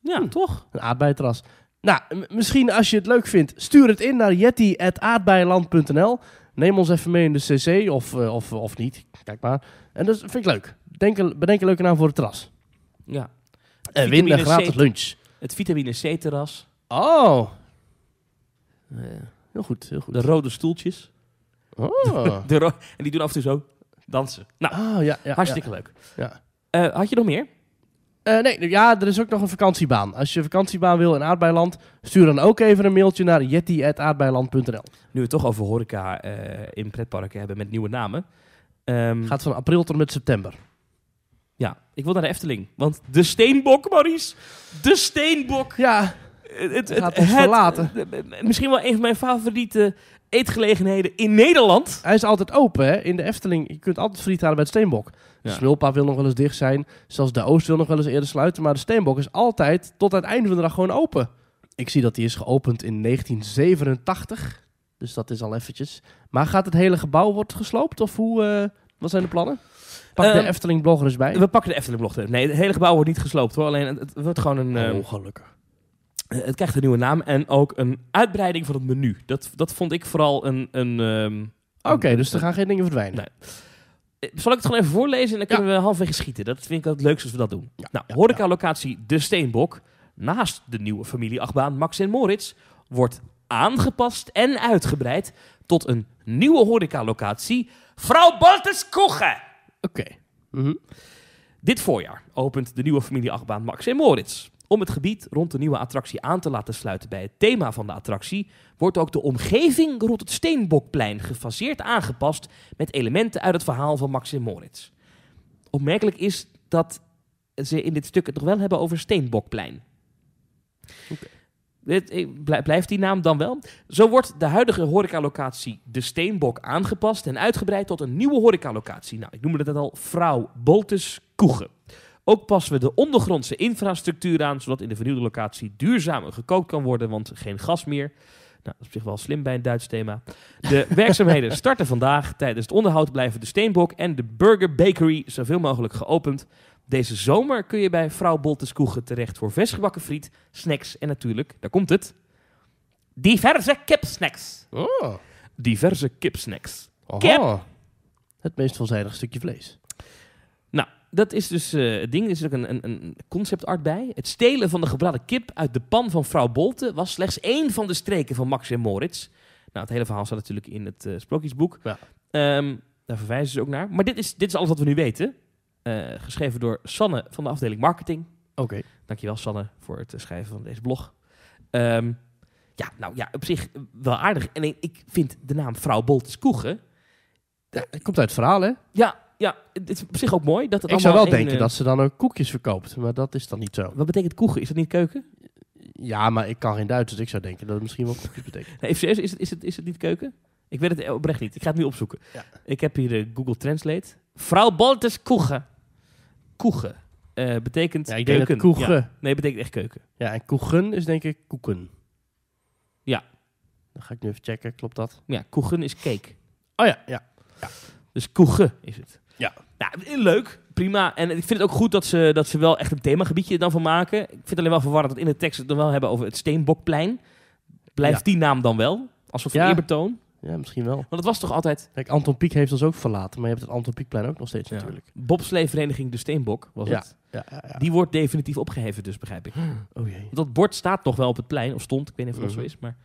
Ja, hm. toch? Een aardbeienterras. Nou, misschien als je het leuk vindt, stuur het in naar jetty@aardbeiland.nl. Neem ons even mee in de cc of, eh, of, of niet. Kijk maar. En dat vind ik leuk. Denk, bedenk een leuke naam voor het terras. Ja. En eh, win een gratis lunch. Het vitamine C-terras. Oh. Ja. Eh, heel goed, heel goed. De rode stoeltjes. Oh. De en die doen af en toe zo dansen. Nou, ah, ja, ja, hartstikke leuk. Ja. Eh, had je nog meer? Eh, nee, ja, er is ook nog een vakantiebaan. Als je vakantiebaan wil in Aardbeiland, stuur dan ook even een mailtje naar jetty.aardbeiland.nl. Nu we het toch over horeca eh, in pretparken hebben met nieuwe namen. Ehm, gaat van april tot en met september. Ja, ik wil naar de Efteling. Want de Steenbok, Maurice. De Steenbok. Ja, het, het, gaat ons verlaten. Misschien wel een van mijn favoriete eetgelegenheden in Nederland. Hij is altijd open, hè? In de Efteling. Je kunt altijd friet halen bij de Steenbok. De ja. Smulpa dus wil nog wel eens dicht zijn. Zelfs de Oost wil nog wel eens eerder sluiten. Maar de Steenbok is altijd tot het einde van de dag gewoon open. Ik zie dat die is geopend in 1987. Dus dat is al eventjes. Maar gaat het hele gebouw worden gesloopt? Of hoe, eh, wat zijn de plannen? Pak de um, ehm, Efteling blogger eens bij. We pakken de Efteling blogger. Nee, het hele gebouw wordt niet gesloopt hoor. Alleen het, wordt gewoon een. Oh, eh, het krijgt een nieuwe naam en ook een uitbreiding van het menu. Dat, dat vond ik vooral een... een ehm, Oké, dus er gaan geen dingen verdwijnen. Nee. Eh, zal ik het gewoon even voorlezen en dan kunnen we halfweg schieten. Dat vind ik het leukste als we dat doen. Ja, nou, locatie De Steenbok, naast de nieuwe familieachtbaan Max en Moritz, wordt aangepast en uitgebreid tot een nieuwe horeca-locatie, Vrouw Baltes Oké. Mhm. Dit voorjaar opent de nieuwe familieachtbaan Max en Moritz. Om het gebied rond de nieuwe attractie aan te laten sluiten bij het thema van de attractie, wordt ook de omgeving rond het Steenbokplein gefaseerd aangepast met elementen uit het verhaal van Maxim Moritz. Opmerkelijk is dat ze in dit stuk het nog wel hebben over Steenbokplein. Blijft die naam dan wel? Zo wordt de huidige horecalocatie De Steenbok aangepast en uitgebreid tot een nieuwe horecalocatie. Nou, ik noemde het al Vrouw Boltes Koegen. Ook passen we de ondergrondse infrastructuur aan, zodat in de vernieuwde locatie duurzamer gekookt kan worden, want geen gas meer. Nou, dat is op zich wel slim bij een Duits thema. De werkzaamheden starten vandaag. Tijdens het onderhoud blijven de Steenbok en de Burger Bakery zoveel mogelijk geopend. Deze zomer kun je bij vrouw Boltes Koegen terecht voor versgebakken friet, snacks en natuurlijk, daar komt het, diverse kipsnacks. Oh. Diverse kipsnacks. Kip. Het meest veelzijdig stukje vlees dat is dus uh, het ding. Er is ook een, een, een conceptart bij. Het stelen van de gebraden kip uit de pan van vrouw Bolte was slechts één van de streken van Max en Moritz. Nou, het hele verhaal staat natuurlijk in het eh, sprookjesboek. Ja. Ehm, daar verwijzen ze ook naar. Maar dit is, dit is alles wat we nu weten. Eh, geschreven door Sanne van de afdeling marketing. Oké. Okay. Dankjewel Sanne voor het schrijven van deze blog. Ehm, ja, nou ja, op zich wel aardig. En ik vind de naam vrouw Boltes Koegen... het komt uit het verhaal, hè? Ja, ja, het is op zich ook mooi. Dat het ik zou wel denken eh, dat ze dan ook koekjes verkoopt, maar dat is dan niet zo. Wat betekent koeken? Is dat niet keuken? Ja, maar ik kan geen Duits, dus ik zou denken dat het misschien wel koekjes betekent. nee, is het, is, het, is het niet keuken? Ik weet het eh, oprecht niet. Ik ga het nu opzoeken. Ja. Ik heb hier uh, Google Translate. Vrouw Boltes koegen. Koegen. betekent ja, ik denk keuken. Koegen. Nee, betekent echt keuken. Ja, en koegen is denk ik koeken. Ja. Dan ga ik nu even checken, klopt dat? Ja, koegen is cake. Oh ja, ja. ja. Dus koegen is het. Ja. Nou, eh, leuk, prima. En ik vind het ook goed dat ze, dat ze wel echt een themagebiedje dan van maken. Ik vind het alleen wel verwarrend dat in de tekst het dan wel hebben over het Steenbokplein. Blijft die naam dan wel? Alsof van ja. eerbetoon? Ja, misschien wel. Want dat was toch altijd... Kijk, Anton Pieck heeft ons ook verlaten, maar je hebt het Anton Pieckplein ook nog steeds ja. natuurlijk. Bobsleevereniging De Steenbok was ja. het. Ja, Die wordt definitief opgeheven dus, begrijp ik. Oh jee. dat bord staat nog wel op het plein, of stond, ik weet niet of dat zo mhm. is, maar...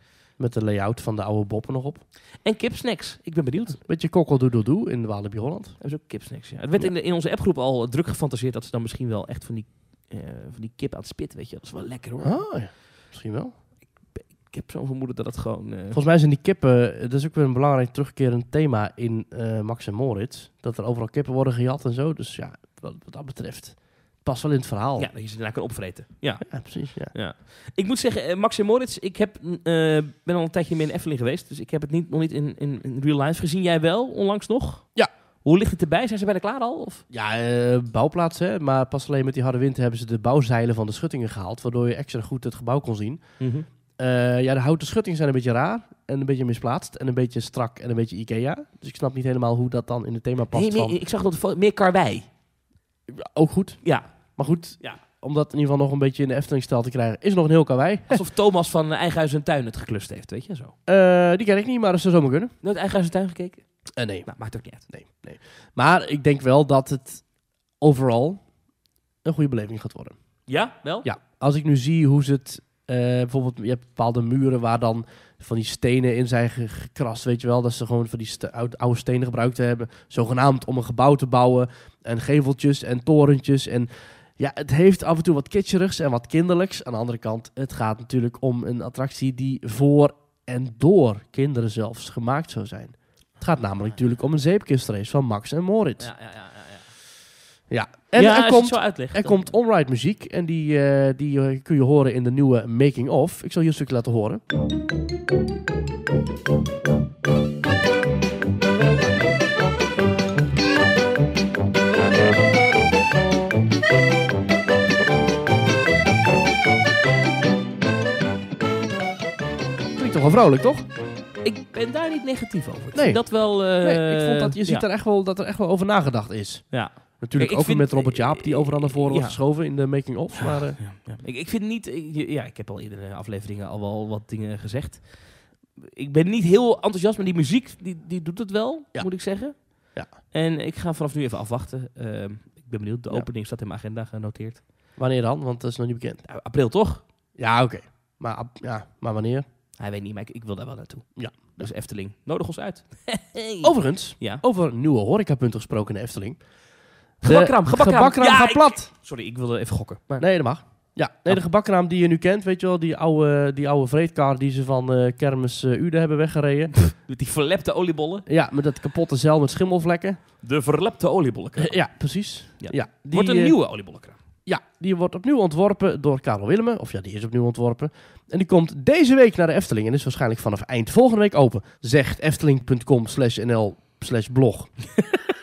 Met de layout van de oude boppen nog op. En kipsnacks. Ik ben benieuwd. Beetje kokkeldoedeldoe in Walibi Holland. en is ook kipsnacks, ja. Het werd In, de, in, onze appgroep al eh, druk gefantaseerd dat ze dan misschien wel echt van die, eh, van die kip aan het spit, weet je. Dat is wel lekker hoor. Ah, ja. Misschien wel. Ik, ik heb zo'n vermoeden dat dat gewoon... Eh, Volgens mij zijn die kippen, dat is ook weer een belangrijk terugkerend thema in Max en Moritz. Dat er overal kippen worden gejat en zo. Dus ja, wat, wat dat betreft pas wel in het verhaal. Ja, dat je ze daarna kan opvreten. Ja, precies. Ja. ja. Ik moet zeggen, eh, Max en Moritz, ik heb, eh, ben al een tijdje meer in Effeling geweest. Dus ik heb het niet, nog niet in, in, real life gezien. Jij wel, onlangs nog? Ja. Hoe ligt het erbij? Zijn ze bijna klaar al? Of? Ja, uh, bouwplaatsen. Maar pas alleen met die harde wind hebben ze de bouwzeilen van de schuttingen gehaald. Waardoor je extra goed het gebouw kon zien. Mm ja, de houten schuttingen zijn een beetje raar. En een beetje misplaatst. En een beetje strak. En een beetje Ikea. Dus ik snap niet helemaal hoe dat dan in het thema past. Nee, Ik zag dat meer karwei. Ook goed, ja. Maar goed, ja. om dat in ieder geval nog een beetje in de Efteling-stijl te krijgen, is nog een heel karwei. Alsof Thomas van Eigen Huis en Tuin het geklust heeft, weet je zo. Eh, die ken ik niet, maar dat zou zomaar kunnen. Nooit Eigen en Tuin gekeken? Eh, nee. Nou, maakt ook niet uit. nee, nee. Maar ik denk wel dat het overal een goede beleving gaat worden. Ja, wel? Ja, als ik nu zie hoe ze het... Eh, bijvoorbeeld, je hebt bepaalde muren waar dan van die stenen in zijn gekrast, weet je wel. Dat ze gewoon van die oude stenen gebruikt hebben, zogenaamd om een gebouw te bouwen. En geveltjes en torentjes en... Ja, het heeft af en toe wat kitscherigs en wat kinderlijks. Aan de andere kant, het gaat natuurlijk om een attractie die voor en door kinderen zelfs gemaakt zou zijn. Het gaat namelijk natuurlijk om een zeepkistrace van Max en Moritz. Ja, ja, ja. ja, ja. ja en ja, er, komt, zo er komt onride muziek en die, eh, die eh, kun je horen in de nieuwe Making Of. Ik zal hier een stukje laten horen. Klinkt toch wel vrolijk, toch? Ik ben daar niet negatief over. Ik nee. Dat wel, ik eh, vond dat je ziet er echt wel, dat er echt wel over nagedacht is. Ja. Natuurlijk ook vind, met Robert Jaap, die overal naar voren was geschoven in de making-of. maar, eh, Ik, ik vind niet... ja, ik heb al in de afleveringen al wel wat dingen gezegd. Ik ben niet heel enthousiast, maar die muziek die, die doet het wel, moet ik zeggen. Ja. En ik ga vanaf nu even afwachten. Ehm, ik ben benieuwd. De opening staat in mijn agenda genoteerd. Wanneer dan? Want dat is nog niet bekend. april toch? Ja, oké. Maar, ja, maar wanneer? Hij weet niet, maar ik, ik wil daar wel naartoe. Ja. Dus Efteling, nodig ons uit. Overigens, ja. over nieuwe horecapunten gesproken in Efteling. Gebakkraam, gebakkraam. ja, gaat plat. sorry, ik wilde even gokken. Maar... Nee, dat mag. Ja, nee, oh. de gebakkraam die je nu kent, weet je wel, die oude, die oude die ze van eh, Kermis eh, Ude hebben weggereden. die verlepte oliebollen. Ja, met dat kapotte zeil met schimmelvlekken. De verlepte oliebollenkraam. ja, precies. Ja. ja die, wordt een eh, nieuwe oliebollenkraam. Ja, die wordt opnieuw ontworpen door Karel Willemen. Of ja, die is opnieuw ontworpen. En die komt deze week naar de Efteling en is waarschijnlijk vanaf eind volgende week open. Zegt efteling.com slash nl slash blog.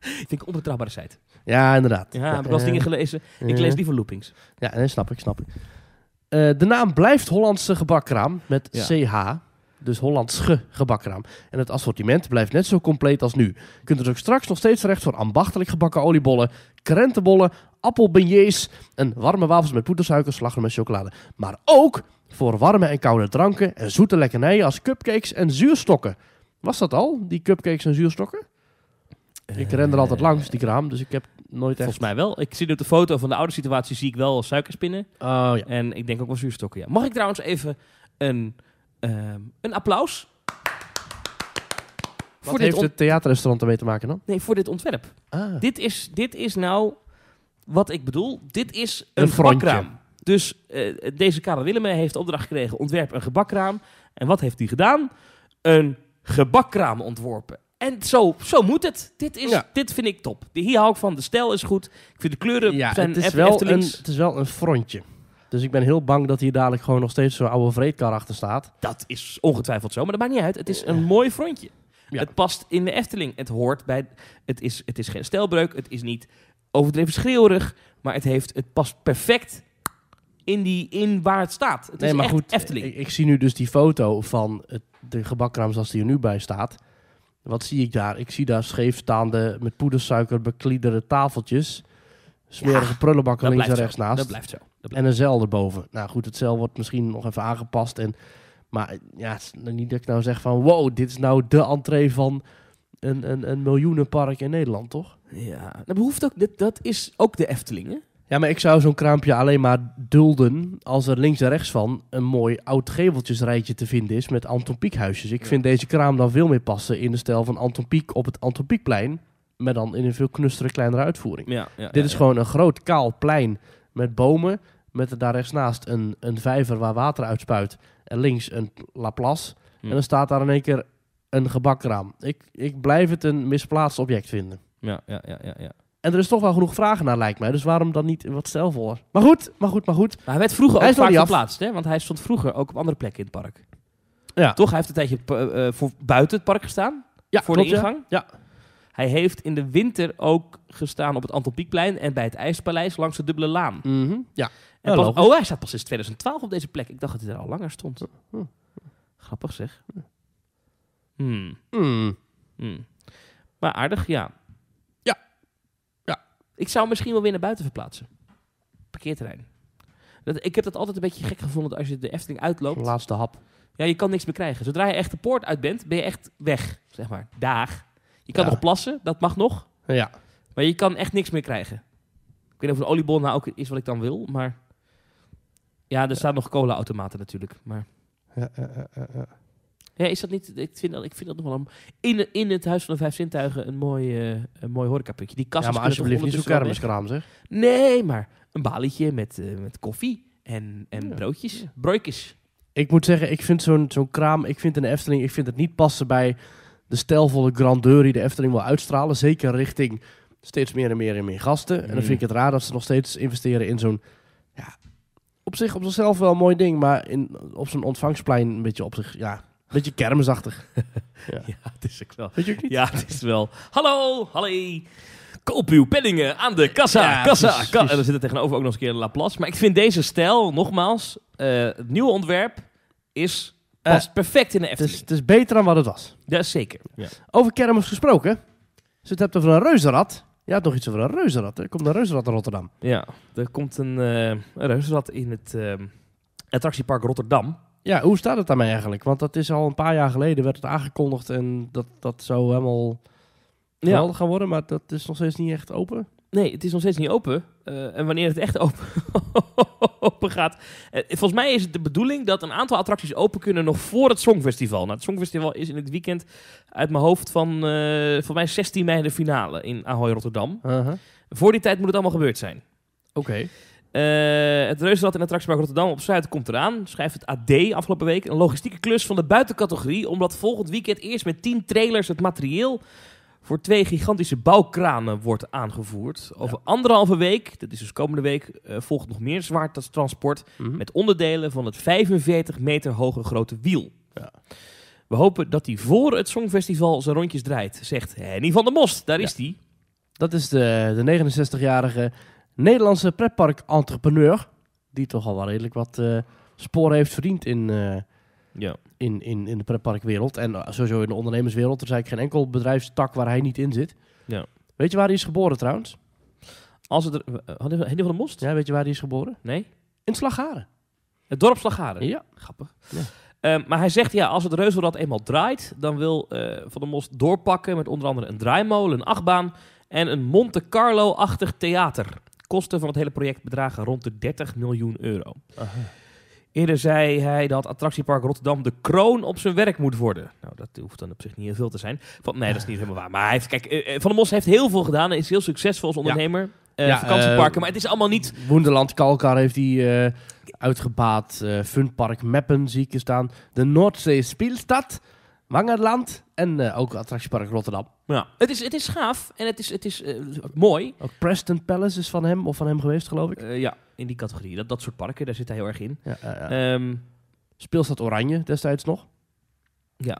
ik een onbetrouwbare site. Ja, inderdaad. Ja, heb ik wel dingen gelezen. Ik lees liever loopings. Ja, nee, snap ik, snap ik. Eh, de naam blijft Hollandse gebakkraam met CH. Dus Hollandsche gebakkraam. En het assortiment blijft net zo compleet als nu. Je kunt dus ook straks nog steeds terecht voor ambachtelijk gebakken oliebollen, krentenbollen, appelbeignets en warme wafels met poedersuiker, slagroom en chocolade. Maar ook voor warme en koude dranken en zoete lekkernijen als cupcakes en zuurstokken. Was dat al, die cupcakes en zuurstokken? Ik ren er altijd langs, die kraam, dus ik heb nooit echt... Volgens mij wel. Ik zie op de foto van de oude situatie, zie ik wel suikerspinnen. Oh ja. En ik denk ook wel zuurstokken, Mag ik trouwens even een, ehm, een applaus? Wat heeft het theaterrestaurant ermee te maken dan? Nee, voor dit ontwerp. Ah. Dit, is, dit is nou wat ik bedoel. Dit is een, bakraam. Dus eh, deze Karel Willemme heeft opdracht gekregen, ontwerp een gebakraam. En wat heeft hij gedaan? Een gebakraam ontworpen. En zo, zo moet het. Dit, is, dit vind ik top. De, hier hou ik van. De stijl is goed. Ik vind de kleuren ja, het is, wel een, het is wel een frontje. Dus ik ben heel bang dat hier dadelijk gewoon nog steeds zo'n oude vreedkar achter staat. Dat is ongetwijfeld zo, maar dat maakt niet uit. Het is eh. een mooi frontje. Het past in de Efteling. Het hoort bij. Het is, het is geen stijlbreuk. Het is niet overdreven schreeuwerig. Maar het, heeft, het past perfect in, die, in waar het staat. Het nee, is maar echt goed, Efteling. Ik, ik, zie nu dus die foto van het, de gebakraam zoals die er nu bij staat wat zie ik daar? Ik zie daar scheefstaande, met poedersuiker bekliederde tafeltjes. Smerige prullenbakken links en rechts naast. Dat blijft zo. En een zeil erboven. Nou goed, het zeil wordt misschien nog even aangepast. En, maar ja, niet dat ik nou zeg van... wow, dit is nou de entree van een, een, een miljoenenpark in Nederland, toch? Ja, dat, behoeft ook, dat, dat is ook de Efteling, ja, maar ik zou zo'n kraampje alleen maar dulden als er links en rechts van een mooi oud geveltjesrijtje te vinden is met Anton Piekhuisjes. Ik vind deze kraam dan veel meer passen in de stijl van Anton Pieck op het Anton Pieckplein, maar dan in een veel knustere, kleinere uitvoering. Dit is gewoon een groot kaal plein met bomen, met er daar rechtsnaast een, een vijver waar water uitspuit en links een Laplace. En hm. dan staat daar in één keer een gebakkraam. Ik, ik blijf het een misplaatst object vinden. Ja, ja, ja, ja. ja. En er is toch wel genoeg vragen naar, lijkt mij. Dus waarom dan niet wat stel voor? Maar goed, maar goed, maar goed. Maar hij werd vroeger ook vaak geplaatst, hè? Want hij stond vroeger ook op andere plekken in het park. Ja. Toch? Hij heeft een tijdje eh, eh, voor buiten het park gestaan. Ja, voor de ingang. Ja. Hij heeft in de winter ook gestaan op het Anton en bij het IJspaleis langs de Dubbele Laan. Mhm. Ja. oh, hij staat pas sinds 2012 op deze plek. Ik dacht dat hij er al langer stond. Hm. hm. Grappig zeg. Hm. Hmm. Hm. Hmm. Maar aardig, ja. Ik zou misschien wel weer naar buiten verplaatsen. Parkeerterrein. Dat, ik heb dat altijd een beetje gek gevonden als je de Efteling uitloopt. Laatste hap. Ja, je kan niks meer krijgen. Zodra je echt de poort uit bent, ben je echt weg, zeg maar. Daag. Je kan nog plassen, dat mag nog. Ja. Maar je kan echt niks meer krijgen. Ik weet niet of een oliebol nou ook is wat ik dan wil, maar... Ja, er ja. staan nog cola-automaten natuurlijk, maar... Ja, ja ja is dat niet? Ik vind dat, ik vind dat nog wel een, in, in het Huis van de Vijf Zintuigen een mooi, uh, mooi horecapuntje. Die kast ja, maar alsjeblieft niet zo'n kermiskraam zeg. Nee, maar een balietje met, eh, met koffie en, en broodjes. Ja. Ik moet zeggen, ik vind zo'n zo'n kraam, ik vind een Efteling, ik vind het niet passen bij de stijlvolle grandeur die de Efteling wil uitstralen. Zeker richting steeds meer en meer en meer gasten. En dan mm. vind ik het raar dat ze nog steeds investeren in zo'n... Ja, op zich op zichzelf wel een mooi ding, maar in, op zo'n ontvangsplein een beetje op zich... Ja, Beetje kermisachtig. ja. ja, het is ik wel. Weet je niet? Ja, het is wel. Hallo, hallo. Koop uw penningen aan de kassa. Ja, kassa. en dan zit er tegenover ook nog eens een keer Laplace. Maar ik vind deze stijl, nogmaals, eh, het nieuwe ontwerp is eh, past perfect in de Efteling. Het is, beter dan wat het was. Ja, zeker. Over kermis gesproken. Ze dus hebben het over een reuzenrad. Ja, toch iets over een reuzenrad. Er komt een reuzenrad in Rotterdam. Ja, er komt een, uh, een reuzenrad in het ehm, attractiepark Rotterdam. Ja, hoe staat het daarmee eigenlijk? Want dat is al een paar jaar geleden werd het aangekondigd en dat dat zou helemaal ja. gaan worden, maar dat is nog steeds niet echt open. Nee, het is nog steeds niet open. Eh, en wanneer het echt open, open gaat. Eh, volgens mij is het de bedoeling dat een aantal attracties open kunnen nog voor het Songfestival. Nou, het Songfestival is in het weekend uit mijn hoofd van uh, volgens mij 16 mei de finale in Ahoy Rotterdam. Voor die tijd moet het allemaal gebeurd zijn. Oké. Eh, het Reuzenrad in bij Rotterdam op Zuid komt eraan, schrijft het AD afgelopen week. Een logistieke klus van de buitencategorie, omdat volgend weekend eerst met 10 trailers het materieel voor twee gigantische bouwkranen wordt aangevoerd. Over anderhalve week, dat is dus komende week, eh, volgt nog meer zwaartransport mm -hmm. met onderdelen van het 45 meter hoge grote wiel. Ja. We hopen dat hij voor het Songfestival zijn rondjes draait, zegt Henny van der Most. Daar is hij. Dat is de, de 69-jarige Nederlandse pretpark-entrepreneur. Die toch al wel redelijk wat eh, sporen heeft verdiend in, eh, ja. in, in, in de pretparkwereld. En eh, sowieso in de ondernemerswereld. Er is eigenlijk geen enkel bedrijfstak waar hij niet in zit. Ja. Weet je waar hij is geboren trouwens? Als het er, Henny van de Most? Ja, weet je waar hij is geboren? Nee. In Slagharen. Het dorp Slagharen? Ja. Grappig. Ehm, maar hij zegt, ja, als het reuzelrad eenmaal draait, dan wil Van de Most doorpakken met onder andere een draaimolen, een achtbaan en een Monte Carlo-achtig theater kosten van het hele project bedragen rond de 30 miljoen euro. Aha. Eerder zei hij dat attractiepark Rotterdam de kroon op zijn werk moet worden. Nou, dat hoeft dan op zich niet heel veel te zijn. Van, nee, dat is niet helemaal waar. Maar hij heeft, kijk, eh, eh, Van der Mos heeft heel veel gedaan. en is heel succesvol als ondernemer. Eh, ja. vakantieparken, maar het is allemaal niet... Woenderland Kalkar heeft hij uitgebaat. funpark Meppen zie ik staan. De Noordzee Spielstad. Wangerland en eh, ook attractiepark Rotterdam. Ja. Het, is, het is gaaf en het is, het is eh, mooi. Ook Preston Palace is van hem of van hem geweest, geloof ik. Eh, ja, in die categorie. Dat, dat soort parken, daar zit hij heel erg in. Ja, ehm, Speelstad Oranje destijds nog. Ja.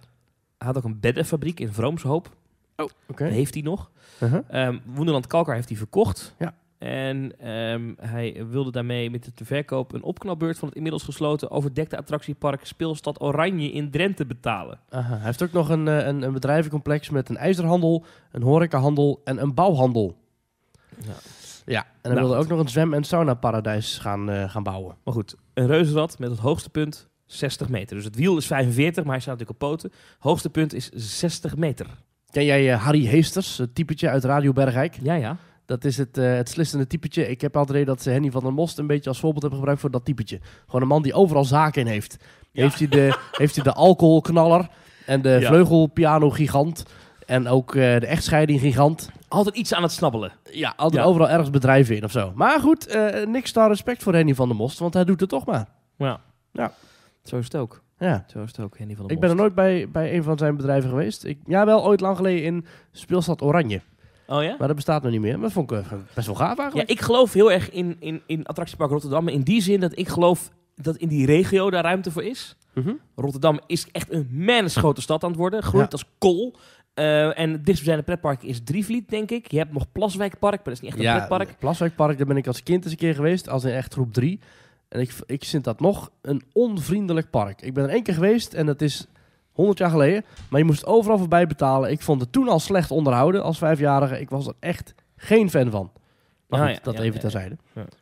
Hij had ook een beddenfabriek in Vroomshoop. Oh, oké. Heeft hij nog. -huh. Um, ehm, Kalkar heeft hij verkocht. Ja. En ehm, hij wilde daarmee met de verkoop een opknapbeurt van het inmiddels gesloten overdekte attractiepark Speelstad Oranje in Drenthe betalen. Aha, hij heeft ook nog een, eh, een, een bedrijvencomplex met een ijzerhandel, een horecahandel en een bouwhandel. Ja. Ja, en hij nou, wilde ook nog een zwem- en sauna-paradijs gaan, eh, gaan bouwen. Maar goed, een reuzenrad met het hoogste punt 60 meter. Dus het wiel is 45, maar hij staat natuurlijk op poten. Hoogste punt is 60 meter. Ken jij eh, Harry Heesters, het typetje uit Radio Bergijk? Ja, ja. Dat is het, uh, het slissende typetje. Ik heb altijd reden dat ze Henny van der Most een beetje als voorbeeld hebben gebruikt voor dat typetje. Gewoon een man die overal zaken in heeft. Heeft, hij de, heeft hij de alcoholknaller en de vleugelpiano-gigant. En ook eh, de echtscheiding-gigant. Altijd iets aan het snabbelen. Ja, altijd overal ergens bedrijven in of zo. Maar goed, uh, niks daar respect voor Henny van der Most, want hij doet het toch maar. Ja. ja. Zo is het ook. Ja. Zo is het ook, Henny van der Most. Ik ben er nooit bij, bij een van zijn bedrijven geweest. Ik, ja, wel ooit lang geleden in Speelstad Oranje. Oh ja? Maar dat bestaat nog niet meer. Maar dat vond ik eh, best wel gaaf eigenlijk. Ja, ik geloof heel erg in, in, in Attractiepark Rotterdam. in die zin dat ik geloof dat in die regio daar ruimte voor is. Mhm. Rotterdam is echt een mensgrote stad aan het worden. Groeit als kool. Uh, en het dichtstbijzijnde pretpark is Drievliet, denk ik. Je hebt nog Plaswijkpark, maar dat is niet echt een ja, pretpark. Plaswijkpark, daar ben ik als kind eens een keer geweest. Als in echt groep 3. En ik, ik vind dat nog een onvriendelijk park. Ik ben er één keer geweest en dat is 100 jaar geleden. Maar je moest overal voorbij betalen. Ik vond het toen al slecht onderhouden als vijfjarige. Ik was er echt geen fan van. Maar ah, dat even terzijde. zeiden.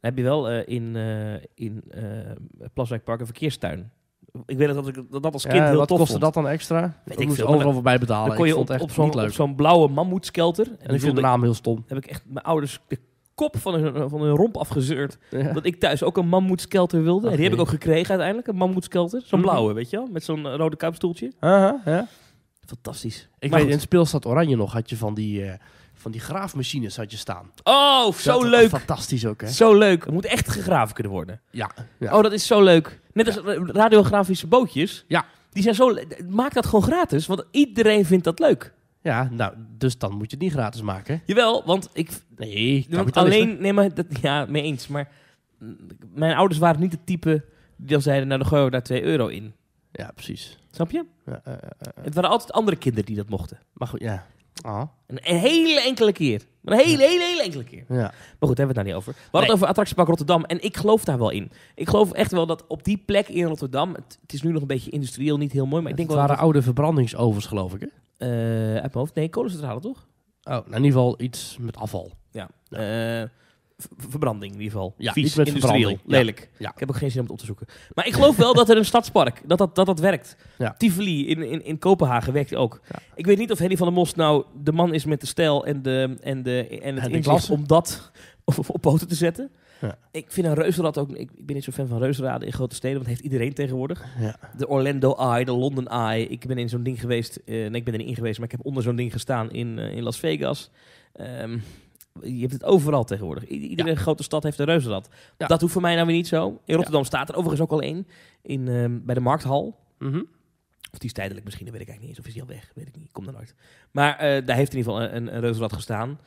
heb je wel eh, in, uh, in uh, Plaswijkpark een verkeerstuin. Ik weet dat ik dat als kind ja, heel wat kostte dat dan extra? ik moest veel, overal voorbij betalen. Dan kon je ik vond op, echt op zo'n, zo'n blauwe mammoetskelter. En, en ik vond de naam heel stom. Heb ik echt mijn ouders kop van een van hun romp afgezeurd. Dat ik thuis ook een mammoetskelter wilde. En die heb ik ook gekregen uiteindelijk, een mammoetskelter. Zo'n mhm. blauwe, weet je wel? Met zo'n eh, rode kuipstoeltje. ja. Fantastisch. Ik weet, goed. in Speelstad Oranje nog had je van die... Eh, van die graafmachines had je staan. Oh, zo leuk. Fantastisch ook, hè? Zo leuk. Het moet echt gegraven kunnen worden. Ja. Oh, dat is zo leuk. Net als radiografische bootjes. Ja. Die zijn zo... Maak dat gewoon gratis, want iedereen vindt dat leuk. Ja, nou, dus dan moet je het niet gratis maken. Jawel, want ik... Nee, want alleen... Nee, maar ja, mee eens. Maar mijn ouders waren niet het type die al zeiden, nou, dan gooien we daar 2 euro in. Ja, precies. Snap je? Eh, eh, eh, het waren altijd andere kinderen die dat mochten. Maar goed, ja. Ah. Een, hele enkele keer. Een hele, hele, hele enkele keer. Ja. Maar goed, hebben we het daar nou niet over. We hadden het over Attractiepark Rotterdam. En ik geloof daar wel in. Ik geloof echt wel dat op die plek in Rotterdam... Het, is nu nog een beetje industrieel, niet heel mooi, maar ik denk het waren oude verbrandingsovens, geloof ik, hè? Eh, uit mijn hoofd. Nee, kolencentrale toch? Oh, nou in ieder geval iets met afval. Ja. Eh, verbranding in ieder geval. Ja, iets met industrieel, lelijk. Ja. Ik heb ook geen zin om het op te zoeken. Maar ik geloof wel dat er een stadspark, dat dat, dat, dat werkt. Tivoli in, in, in Kopenhagen werkt ook. Ik weet niet of Henny van der Mos nou de man is met de stijl en, de, en, de, en het inzicht om dat op poten te zetten. Ik vind een reuzenrad ook... Ik, ben niet zo fan van reuzenraden in grote steden, want heeft iedereen tegenwoordig. Ja. De Orlando Eye, de London Eye. Ik ben in zo'n ding geweest... Uh, nee, ik ben er in geweest, maar ik heb onder zo'n ding gestaan in, eh, in Las Vegas. Ehm, je hebt het overal tegenwoordig. iedere grote stad heeft een reuzenrad. Dat hoeft voor mij nou weer niet zo. In Rotterdam staat er overigens ook al één. In, ehm, bij de Markthal. Mhm. Of die is tijdelijk misschien, dat weet ik eigenlijk niet eens. Of is die al weg, weet ik niet, kom dan nooit. Maar eh, daar heeft in ieder geval een, een, reuzenrad gestaan.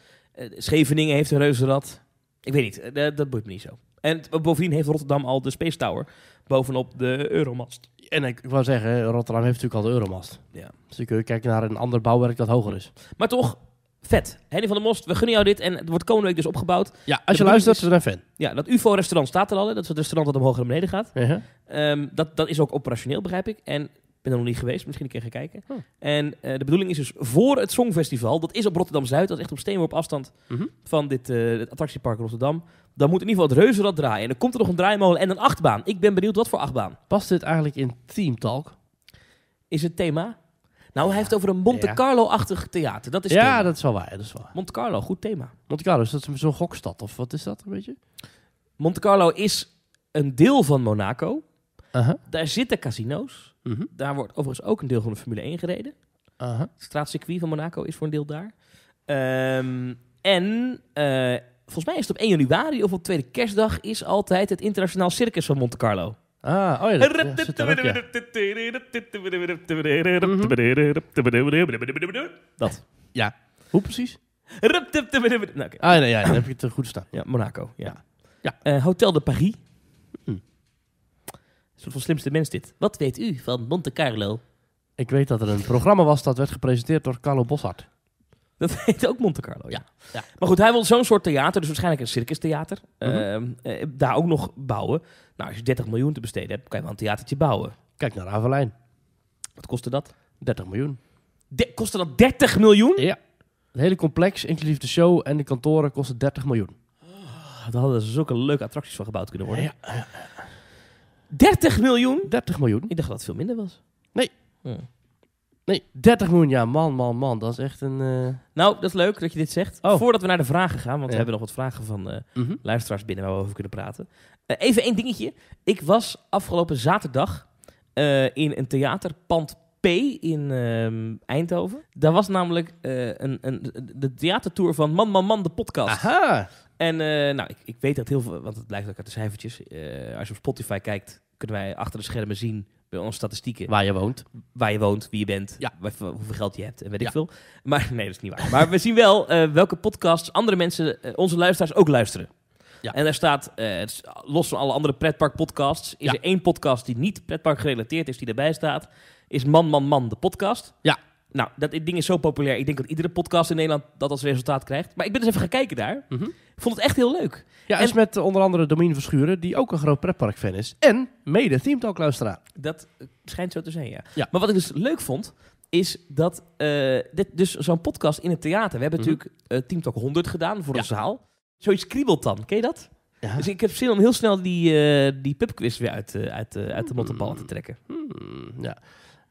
Scheveningen heeft een reuzenrad. Ik weet niet, eh, dat, dat boeit me niet zo. En bovendien heeft Rotterdam al de Space Tower bovenop de Euromast. En ik, wou zeggen, Rotterdam heeft natuurlijk al de Euromast. Ja. Dus dan kun je kijken naar een ander bouwwerk dat hoger is. Maar toch, vet. Henny van der Most, we gunnen jou dit. En het wordt komende week dus opgebouwd. Ja, als je luistert, is, een fan. Ja, dat UFO-restaurant staat er al. Dat is het restaurant dat omhoog en naar beneden gaat. Ehm, dat, dat is ook operationeel, begrijp ik. En ben er nog niet geweest, misschien een keer gaan kijken. Oh. En eh, de bedoeling is dus voor het Songfestival, dat is op Rotterdam-Zuid, dat is echt op steenworp afstand mhm. van dit eh, het attractiepark Rotterdam. Dan moet in ieder geval het reuzenrad draaien. En dan komt er nog een draaimolen en een achtbaan. Ik ben benieuwd wat voor achtbaan. Past dit eigenlijk in Team Talk? Is het thema? Nou, hij heeft over een Monte Carlo-achtig theater. Dat is ja, dat is wel waar. Dat is waar. Monte Carlo, goed thema. Monte Carlo, is dat zo'n gokstad of wat is dat een beetje? Monte Carlo is een deel van Monaco. Uh-huh. Daar zitten casino's. Mhm. Daar wordt overigens ook een deel van de Formule 1 gereden. Uh Het straatcircuit van Monaco is voor een deel daar. Ehm, en eh, volgens mij is het op 1 januari of op tweede kerstdag is altijd het internationaal circus van Monte Carlo. Ah, oh ja, dat, ja, mhm. dat. Ja. Hoe precies? Nou, Ah, ja, dan heb je het goed staan. Ja, Monaco. Ja. ja. Eh, Hotel de Paris van slimste mens dit. Wat weet u van Monte Carlo? Ik weet dat er een programma was dat werd gepresenteerd door Carlo Bossart. Dat heet ook Monte Carlo, ja. ja. Maar goed, hij wil zo'n soort theater, dus waarschijnlijk een circustheater, theater. Mhm. Ehm, eh, daar ook nog bouwen. Nou, als je 30 miljoen te besteden hebt, kan je wel een theatertje bouwen. Kijk naar Avelijn. Wat kostte dat? 30 miljoen. kostte dat 30 miljoen? Ja. Het hele complex, inclusief de show en de kantoren, kostte 30 miljoen. Oh, daar hadden ze zulke leuke attracties van gebouwd kunnen worden. Ja. 30 miljoen? 30 miljoen. Ik dacht dat het veel minder was. Nee. Hm. Nee, 30 miljoen. Ja, man, man, man. Dat is echt een... Eh, nou, dat is leuk dat je dit zegt. Oh. Voordat we naar de vragen gaan, want we hebben nog wat vragen van uh, luisteraars binnen waar we over kunnen praten. Eh, even één dingetje. Ik was afgelopen zaterdag in een theaterpand P in ehm, Eindhoven. Daar was namelijk een, een, de theatertour van Man, Man, Man, de podcast. Aha! En nou, ik, ik, weet dat heel veel, want het blijkt ook uit de cijfertjes. als je op Spotify kijkt, kunnen wij achter de schermen zien bij onze statistieken. Waar je woont. Waar je woont, wie je bent, ja. hoeveel geld je hebt en weet ik veel. Maar nee, dat is niet waar. maar we zien wel eh, welke podcasts andere mensen, eh, onze luisteraars, ook luisteren. Ja. En daar staat, uh, los van alle andere pretpark-podcasts, is ja. er één podcast die niet pretpark gerelateerd is, die erbij staat. Is Man, Man, Man, de podcast. Ja. Nou, dat ding is zo populair. Ik denk dat iedere podcast in Nederland dat als resultaat krijgt. Maar ik ben dus even gaan kijken daar. Mm Vond het echt heel leuk. Ja, en is met onder andere Domien Verschuren, die ook een groot fan is. En mede Teamtalk luisteraar. Dat eh, schijnt zo te zijn, ja. ja. Maar wat ik dus leuk vond, is dat eh, dit, dus zo'n podcast in het theater. We hebben mhm. natuurlijk Teamtalk eh, Team Talk 100 gedaan voor een zaal. Zoiets kriebelt dan, ken je dat? Ja. Dus ik heb zin om heel snel die, uh, die pubquiz weer uit, uit, uit de mottenballen te mm. trekken. Hmm, ja.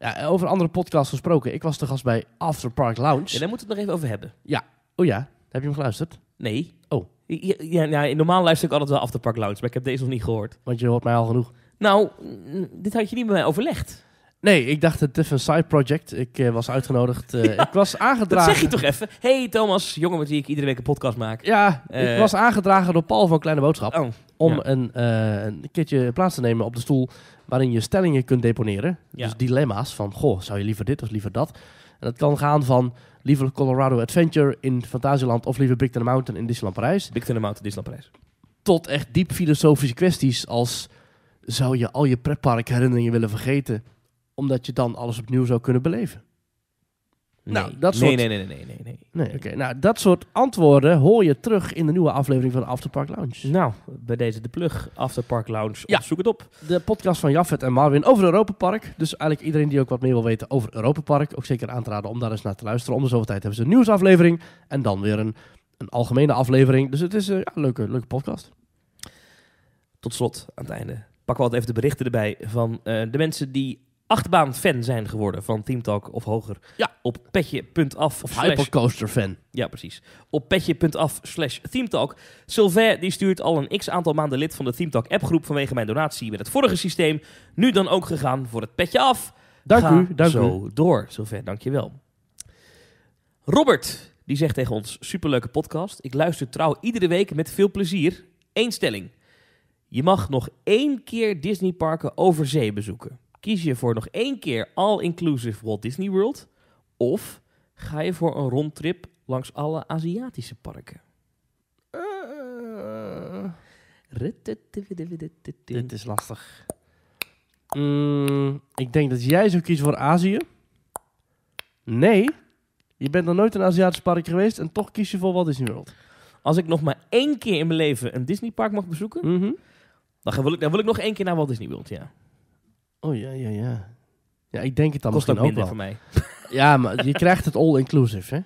Ja, over andere podcast gesproken. Ik was de gast bij After Park Lounge. Ja, daar moeten we het nog even over hebben. Ja. Oh ja, heb je hem geluisterd? Nee. Oh. Ja, ja, ja, nou, normaal luister ik altijd wel After Park Lounge, maar ik heb deze nog niet gehoord. Want je hoort mij al genoeg. Nou, mm, dit had je niet met mij overlegd. Nee, ik dacht het even een side project. Ik eh, was uitgenodigd. Eh, ik was aangedragen. Dat zeg je toch even? hey, Thomas, jongen met wie ik iedere week een podcast maak. Ja, ik eh, was aangedragen door Paul van Kleine Boodschap. Oh, om een, een keertje plaats te nemen op de stoel waarin je stellingen kunt deponeren. Dus dilemma's van, goh, zou je liever dit of liever dat? En dat kan gaan van liever Colorado Adventure in Fantasieland of liever Big Thunder Mountain in Disneyland Parijs. Big Thunder Mountain, Disneyland Parijs. Tot echt diep filosofische kwesties als zou je al je pretparkherinneringen willen vergeten omdat je dan alles opnieuw zou kunnen beleven? Nou, nee. Nou, dat soort... nee, nee, nee, nee, nee, nee. nee. Oké, nou, dat soort antwoorden hoor je terug in de nieuwe aflevering van Afterpark Lounge. Nou, bij deze de plug, Afterpark Lounge, ja. zoek het op. De podcast van Jaffet en Marvin over Europa Park. Dus eigenlijk iedereen die ook wat meer wil weten over Europa Park, ook zeker aan te raden om daar eens naar te luisteren. Om de zoveel tijd hebben ze een nieuwsaflevering en dan weer een, een algemene aflevering. Dus het is eh, ja, een leuke, leuke podcast. Tot slot, aan het einde, pakken we altijd even de berichten erbij van eh, de mensen die achtbaan fan zijn geworden van Team Talk of hoger. Ja. Op petje.af. Of hypercoaster fan. Ja, precies. Op petje.af slash Teamtalk. Sylvain die stuurt al een x aantal maanden lid van de Teamtalk appgroep vanwege mijn donatie met het vorige systeem. Nu dan ook gegaan voor het petje af. Dank u, dank zo door, Sylvain. Dankjewel. Robert, die zegt tegen ons, superleuke podcast. Ik luister trouw iedere week met veel plezier. Eén stelling. Je mag nog één keer parken over zee bezoeken. Kies je voor nog één keer all-inclusive Walt Disney World? Of ga je voor een rondtrip langs alle Aziatische parken? Eh. Dit is lastig. Mm, ik denk dat jij zou kiezen voor Azië. Nee, je bent nog nooit een Aziatisch park geweest en toch kies je voor Walt Disney World. Als ik nog maar één keer in mijn leven een Disney park mag bezoeken, mhm. dan, wil ik, dan wil ik nog één keer naar Walt Disney World, ja. Oh ja, ja, ja. Ja, ik denk het dan Kost ook wel. minder voor mij. Ja, maar je krijgt het all-inclusive, hè?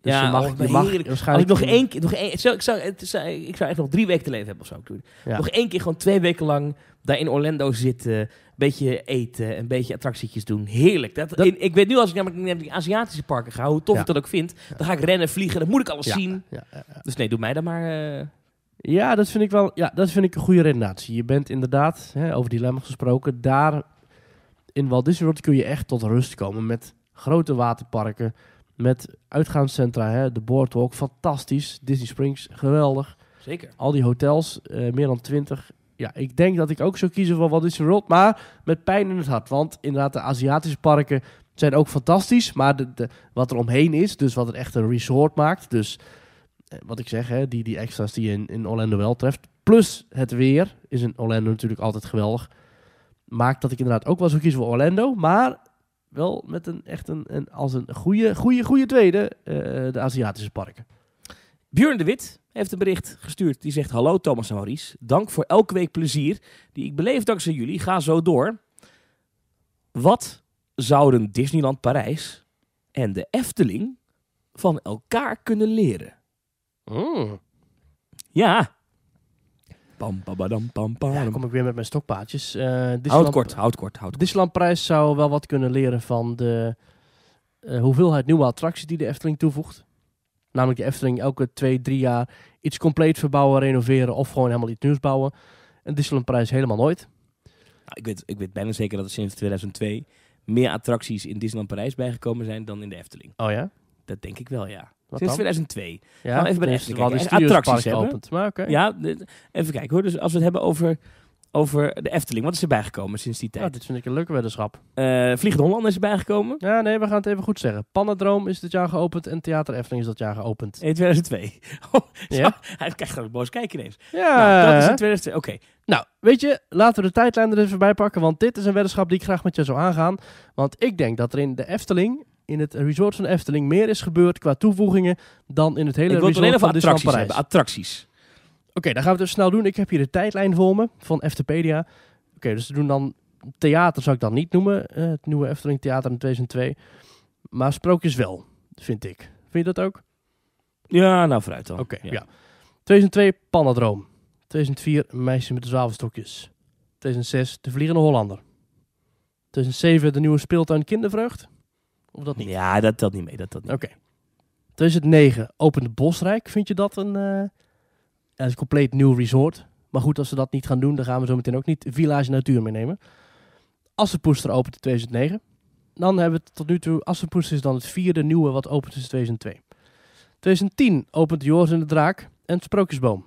Dus ja, je mag, oh, je mag waarschijnlijk... Als ik nog één keer... Nog één, zou, ik, zou, het ik zou echt nog drie weken te leven hebben of zo. Nog één keer gewoon twee weken lang daar in Orlando zitten. Een beetje eten, een beetje attractietjes doen. Heerlijk. Dat, ik weet nu als ik namelijk naar die Aziatische parken ga, hoe tof ik dat ook vind. Dan ga ik rennen, vliegen, dan moet ik alles zien. Dus nee, doe mij dan maar... Eh, ja, dat vind ik wel ja, dat vind ik een goede redenatie. Je bent inderdaad, hè, over dilemma's gesproken, daar in Walt Disney World kun je echt tot rust komen met grote waterparken, met uitgaanscentra, hè, de Boardwalk, fantastisch. Disney Springs, geweldig. Zeker. Al die hotels, eh, meer dan twintig. Ja, ik denk dat ik ook zou kiezen voor Walt Disney World, maar met pijn in het hart. Want inderdaad, de Aziatische parken zijn ook fantastisch, maar de, de, wat er omheen is, dus wat het echt een resort maakt, dus eh, wat ik zeg, hè, die, die extra's die je in, in Orlando wel treft. Plus het weer is in Orlando natuurlijk altijd geweldig. Maakt dat ik inderdaad ook wel zo kies voor Orlando. Maar wel met een echt een, als een goede, goede, goede tweede eh, de Aziatische parken. Björn de Wit heeft een bericht gestuurd. Die zegt: Hallo Thomas en Maurice. Dank voor elke week plezier die ik beleef dankzij jullie. Ga zo door. Wat zouden Disneyland Parijs en de Efteling van elkaar kunnen leren? Oh. Ja. Pam, pam, pam, pam. Ja, dan kom ik weer met mijn stokpaadjes. Uh, houd kort, houd kort, houd kort. Disneyland zou wel wat kunnen leren van de eh, hoeveelheid nieuwe attracties die de Efteling toevoegt. Namelijk de Efteling elke twee, drie jaar iets compleet verbouwen, renoveren of gewoon helemaal iets nieuws bouwen. En Disneyland helemaal nooit. Nou, ik, weet, ik weet bijna zeker dat er sinds 2002 meer attracties in Disneyland Parijs bijgekomen zijn dan in de Efteling. Oh ja? Dat denk ik wel, ja. Sinds 2002. Ja, gaan we even bij de Efteling kijken. Attracties hebben. Maar, okay. Ja, even kijken hoor. Dus als we het hebben over over de Efteling. Wat is er bijgekomen sinds die tijd? dit vind ik een leuke weddenschap. Uh, Vliegende Holland is er bijgekomen. Ja, nee, we gaan het even goed zeggen. Panadroom is dit jaar geopend en Theater Efteling is dat jaar geopend. In 2002. ja. hij krijgt gewoon boos kijken ineens. Ja. Nou, dat is in 2002. Oké. Nou, weet je, laten we de tijdlijn er even bij pakken. Want dit is een weddenschap die ik graag met jou zou aangaan. Want ik denk dat er in de Efteling in het resort van Efteling meer is gebeurd qua toevoegingen dan in het hele ik resort van Disneyland Parijs. Hebben, attracties. Oké, dan gaan we het dus snel doen. Ik heb hier de tijdlijn voor me van Eftepedia. Oké, dus ze doen dan theater, zou ik dan niet noemen. Eh, het nieuwe Efteling Theater in 2002. Maar sprookjes wel, vind ik. Vind je dat ook? Ja, nou vooruit dan. Oké, ja. ja. 2002, pannadroom. 2004, Meisje met de zwavelstokjes. 2006, De Vliegende Hollander. 2007, De Nieuwe Speeltuin Kindervreugd. Of dat niet? Ja, dat telt niet mee. Dat, dat niet. Oké. 2009, Open de Bosrijk. Vind je dat een... Eh, is een compleet nieuw resort. Maar goed, als ze dat niet gaan doen, dan gaan we zo meteen ook niet Village Natuur meenemen. Poester opent in 2009. Dan hebben we tot nu toe, Poester is dan het vierde nieuwe wat opent sinds 2002. 2010 opent Joris en de Draak en Sprookjesboom.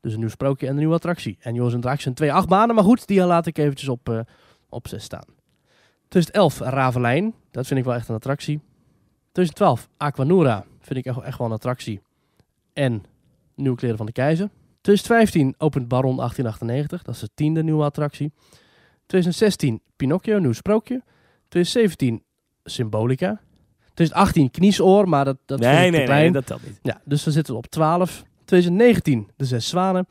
Dus een nieuw sprookje en een nieuwe attractie. En Joris en de Draak zijn twee achtbanen, maar goed, die laat ik eventjes op, eh, op zes staan. 2011 Ravelijn, dat vind ik wel echt een attractie. 2012 Aquanura, vind ik echt, echt wel een attractie. En Nieuwe Kleren van de Keizer. 2015 opent Baron 1898, dat is de tiende nieuwe attractie. 2016 Pinocchio, Nieuw Sprookje. 2017 Symbolica. 2018 Kniesoor, maar dat, dat nee, nee, klein. Nee, dat telt niet. Ja, dus we zitten op 12. 2019 De Zes Zwanen.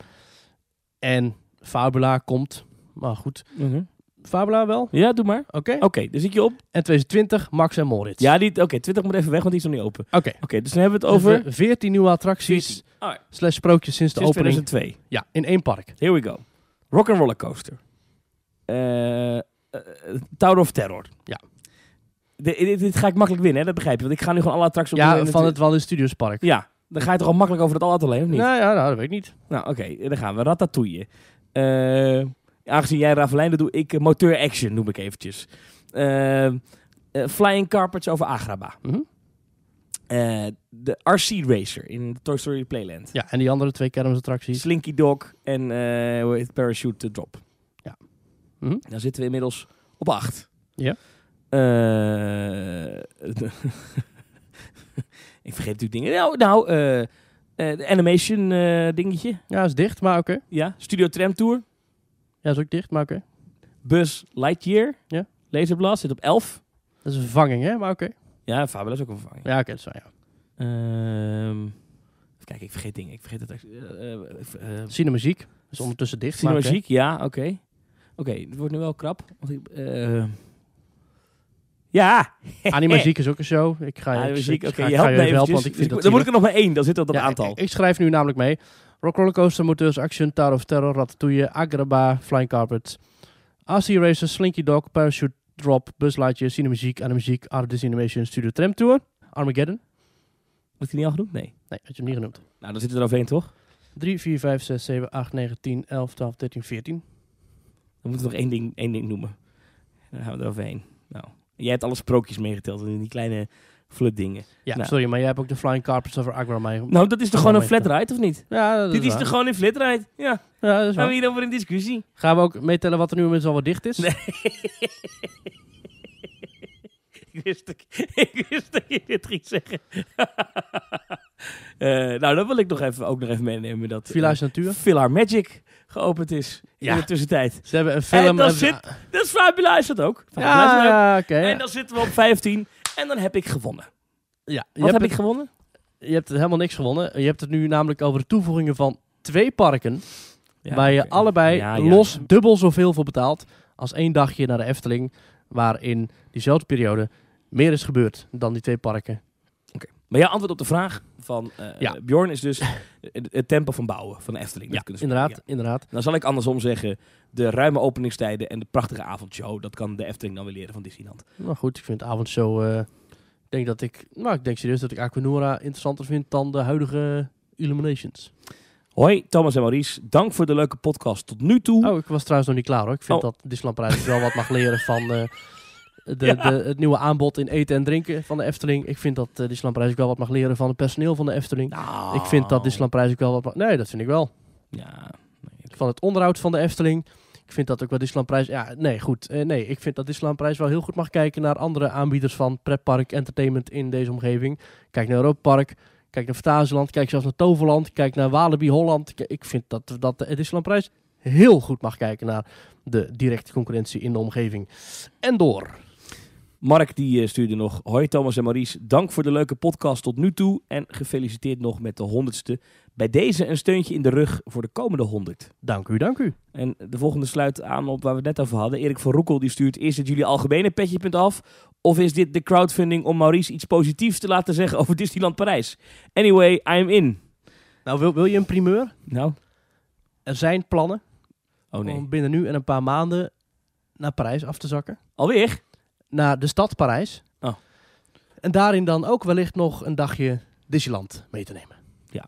En Fabula komt, maar goed. Mhm. Fabula wel? Ja, doe maar. Oké. Oké, dus ik je op. En 2020, Max en Moritz. Ja, die, oké, 20 moet even weg, want die is nog niet open. Oké. Oké, dus dan hebben we het over... 14 dus nieuwe attracties, slash sprookjes sinds, de opening. 2002. Ja, in één park. Here we go. Rock and Roller Coaster. Uh, eh, eh, Tower of Terror. Ja. dit, ga ik makkelijk winnen, hè? dat begrijp je. Want ik ga nu gewoon alle attracties op. Ja, van het Disney Studios Park. Ja, dan ga je toch al makkelijk over het al alleen, of niet? Nou ja, nou, dat weet ik niet. Nou, oké, dan gaan we. Ratatouille. Eh aangezien jij Ravelijnen doe ik eh, motor action, noem ik eventjes. Ehm, eh, flying Carpets over Agraba. Mhm. Eh, de RC Racer in Toy Story Playland. Ja, en die andere twee attracties. Slinky Dog en het Parachute Drop. Ja. Mhm. Dan zitten we inmiddels op acht. Ja. ik vergeet natuurlijk dingen. Nou, nou de animation dingetje. Ja, is dicht, maar oké. Ja, Studio Tram Tour. Ja, is ook dicht, maar oké. Bus Lightyear. Ja. Laserblast zit op 11. Dat is een vervanging, hè? Maar oké. Ja, Fabula is ook een vervanging. Ja, oké, dat is waar, ehm, kijk, ik vergeet dingen. Ik vergeet het. Uh, eh, uh, eh, Cinemuziek. Eh, is ondertussen dicht. Cinemuziek, ja, oké. Oké, het wordt nu wel krap. Want ik, uh, ja! Animaziek is ook een show. Ik ga, je, muziek, ik, je, ga helpen, want ik vind dat Dan moet ik er nog maar één, dan zit dat op aantal. ik, schrijf nu namelijk mee. Rock Coaster, Motors, dus Action, Tower of Terror, Ratatouille, Agraba, Flying Carpet, AC Racer, Slinky Dog, Parachute Drop, Buslightje, Cinemuziek, Animuziek, Artis Animation, Studio Tram Tour, Armageddon. Wordt je niet al genoemd? Nee. Nee, had je hem niet genoemd. Nou, dan zitten er overheen, toch? 3, 4, 5, 6, 7, 8, 9, 10, 11, 12, 13, 14. Dan moeten we nog één ding, één ding noemen. Dan gaan we er overheen. Nou, jij hebt alle sprookjes meegeteld. in die kleine flat dingen. Ja, nou. sorry, maar jij hebt ook de Flying Carpets over Agra Nou, dat is toch gewoon een flat ride, of niet? Ja, dat Dit is, toch gewoon een flat ride? Ja. ja dat is Gaan we hierover in discussie? Gaan we ook meetellen wat er nu met al wat dicht is? Nee. ik, wist, ik wist dat je dit ging zeggen. Eh, nou, dat wil ik nog even, ook nog even meenemen. Dat, Villa's eh, Natuur. Villar Magic geopend is ja. in de tussentijd. Ze hebben een film... En dan zit... Dus Fabula is dat ook. ja, oké. en dan zitten we op 15 en dan heb ik gewonnen. Ja, Wat heb ik gewonnen? Je hebt helemaal niks gewonnen. Je hebt het nu namelijk over de toevoegingen van twee parken. waar je allebei los dubbel zoveel voor betaalt. als één dagje naar de Efteling. waarin diezelfde periode meer is gebeurd dan die twee parken maar jouw antwoord op de vraag van eh, Bjorn is dus het tempo van bouwen van de Efteling. Ja, inderdaad, ja. inderdaad. Dan nou, zal ik andersom zeggen, de ruime openingstijden en de prachtige avondshow, dat kan de Efteling dan weer leren van Disneyland. Nou goed, ik vind de avondshow, uh, denk dat ik, nou ik denk serieus dat ik Aquanura interessanter vind dan de huidige Illuminations. Hoi, Thomas en Maurice. Dank voor de leuke podcast tot nu toe. Oh, ik was trouwens nog niet klaar hoor. Ik vind oh. dat Disneyland wel wat mag leren van... Eh, de, de, het nieuwe aanbod in eten en drinken van de Efteling. Ik vind dat uh, eh, Disneyland ook wel wat mag leren van het personeel van de Efteling. Nou. Ik vind dat Disneyland ook wel wat mag... Nee, dat vind ik wel. Ja. van het onderhoud van de Efteling. Ik vind dat ook wel Disneyland Ja, nee, goed. Eh, nee, ik vind dat Disneyland wel heel goed mag kijken naar andere aanbieders van pretpark entertainment in deze omgeving. Kijk naar Europa Park. Kijk naar Fantasieland. Kijk zelfs naar Toverland. Kijk naar Walibi Holland. ik vind dat, dat de eh, Disneyland heel goed mag kijken naar de directe concurrentie in de omgeving. En door. Mark die eh, stuurde nog: Hoi Thomas en Maurice, dank voor de leuke podcast tot nu toe en gefeliciteerd nog met de honderdste. Bij deze een steuntje in de rug voor de komende honderd. Dank u, dank u. En de volgende sluit aan op waar we het net over hadden. Erik van Roekel die stuurt: Is het jullie algemene petje punt af? Of is dit de crowdfunding om Maurice iets positiefs te laten zeggen over Disneyland Parijs? Anyway, I'm in. Nou, wil, wil je een primeur? Nou. Er zijn plannen oh, om binnen nu en een paar maanden naar Parijs af te zakken. Alweer? naar de stad Parijs. Oh. En daarin dan ook wellicht nog een dagje Disneyland mee te nemen. Ja,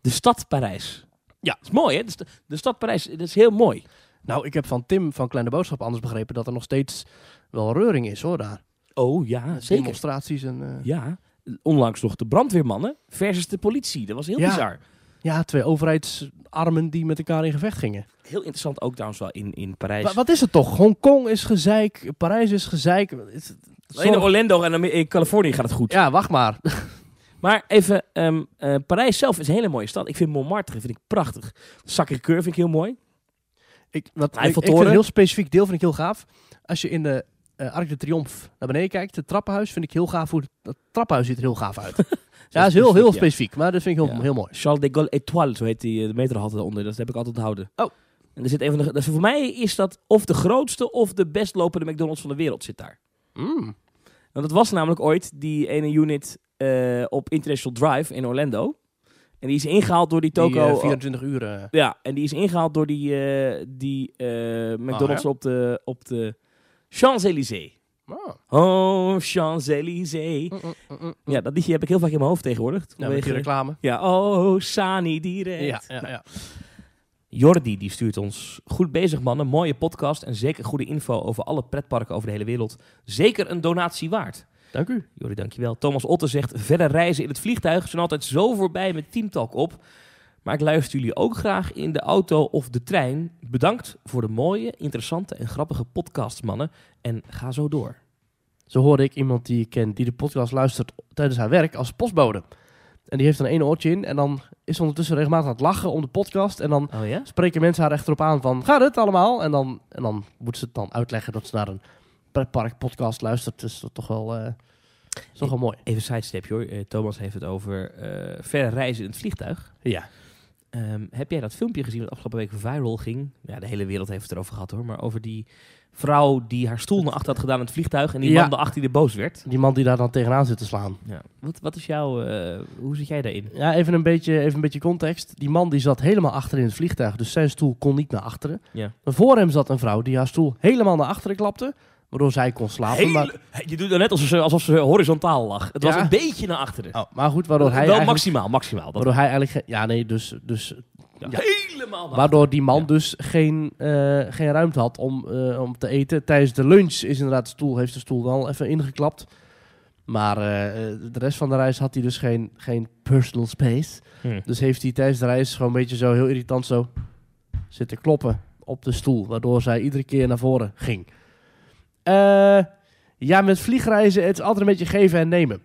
de stad Parijs. Ja, dat is mooi hè? De, stad Parijs, dat is heel mooi. Nou, ik heb van Tim van Kleine Boodschap anders begrepen dat er nog steeds wel reuring is hoor daar. Oh ja, zeker. Demonstraties en... Eh, ja, onlangs nog de brandweermannen versus de politie. Dat was heel ja. bizar. Ja, twee overheidsarmen die met elkaar in gevecht gingen. Heel interessant ook trouwens wel in, in Parijs. wat is het toch? Hongkong is gezeik, Parijs is gezeik. Alleen In Orlando en in Californië gaat het goed. Ja, wacht maar. Maar even, ehm, eh, Parijs zelf is een hele mooie stad. Ik vind Montmartre vind ik prachtig. Sacré-Cœur vind ik heel mooi. Ik, wat, ik, ik vind een heel specifiek deel vind ik heel gaaf. Als je in de eh, Arc de Triomphe naar beneden kijkt, het trappenhuis, vind ik heel gaaf. Hoe het, het trappenhuis ziet er heel gaaf uit. ja, is heel, heel specifiek, maar dat vind ik heel, heel mooi. Charles de Gaulle Etoile zo heet die, eh, de meter had eronder. Dat heb ik altijd houden Oh. En er zit een van de, voor mij is dat of de grootste of de best lopende McDonald's van de wereld zit daar. Mm. Want dat was namelijk ooit die ene unit eh, op International Drive in Orlando. En die is ingehaald door die toko... 24 eh, uur. Ja, en die is ingehaald door die, die McDonald's op de, op de Champs-Élysées. Oh. oh, Champs-Élysées. Mm, mm, mm, ja, dat liedje heb ik heel vaak in mijn hoofd tegenwoordig. Ja, reclame. Ja, oh, Sani direct. Ja, ja, nou, ja. Jordi die stuurt ons. Goed bezig mannen, mooie podcast en zeker goede info over alle pretparken over de hele wereld. Zeker een donatie waard. Dank u. Jordi, dankjewel. Thomas Otter zegt, verder reizen in het vliegtuig zijn altijd zo voorbij met Teamtalk op. Maar ik luister jullie ook graag in de auto of de trein. Bedankt voor de mooie, interessante en grappige podcast, mannen. En ga zo door. Zo hoorde ik iemand die ik ken die de podcast luistert tijdens haar werk als postbode. En die heeft dan één oortje in en dan is ondertussen regelmatig aan het lachen om de podcast. En dan oh spreken mensen haar rechterop aan van, gaat het allemaal? En dan, en dan moet ze het dan uitleggen dat ze naar een park podcast luistert. Dus dat is toch wel... Eh, toch wel mooi. Even sidestepje hoor. Eh, Thomas heeft het over eh, verre reizen in het vliegtuig. Ja. Ehm, heb jij dat filmpje gezien dat afgelopen week viral ging? Ja, de hele wereld heeft het erover gehad hoor. Maar over die vrouw die haar stoel naar achter had gedaan in het vliegtuig. En die man daarachter die er boos werd. Die man die daar dan tegenaan zit te slaan. Ja. Wat, wat is jouw... Eh, hoe zit jij daarin? Ja, even een, beetje, even een beetje context. Die man die zat helemaal achter in het vliegtuig. Dus zijn stoel kon niet naar achteren. Ja. voor hem zat een vrouw die haar stoel helemaal naar achteren klapte waardoor zij kon slapen. maar... Je doet het net alsof ze, alsof ze horizontaal lag. Het was een beetje naar achteren. Oh, maar goed, waardoor hij Wel maximaal, maximaal. Waardoor hij eigenlijk... Ja, nee, dus... dus ja. Helemaal Waardoor die man dus geen, eh, geen ruimte had om, eh, om te eten. Tijdens de lunch is inderdaad de stoel, heeft de stoel dan even ingeklapt. Maar eh, de rest van de reis had hij dus geen, geen personal space. Hm. Dus heeft hij tijdens de reis gewoon een beetje zo heel irritant zo zitten kloppen op de stoel. Waardoor zij iedere keer naar voren ging. Uh, ja, met vliegreizen, het is altijd een beetje geven en nemen.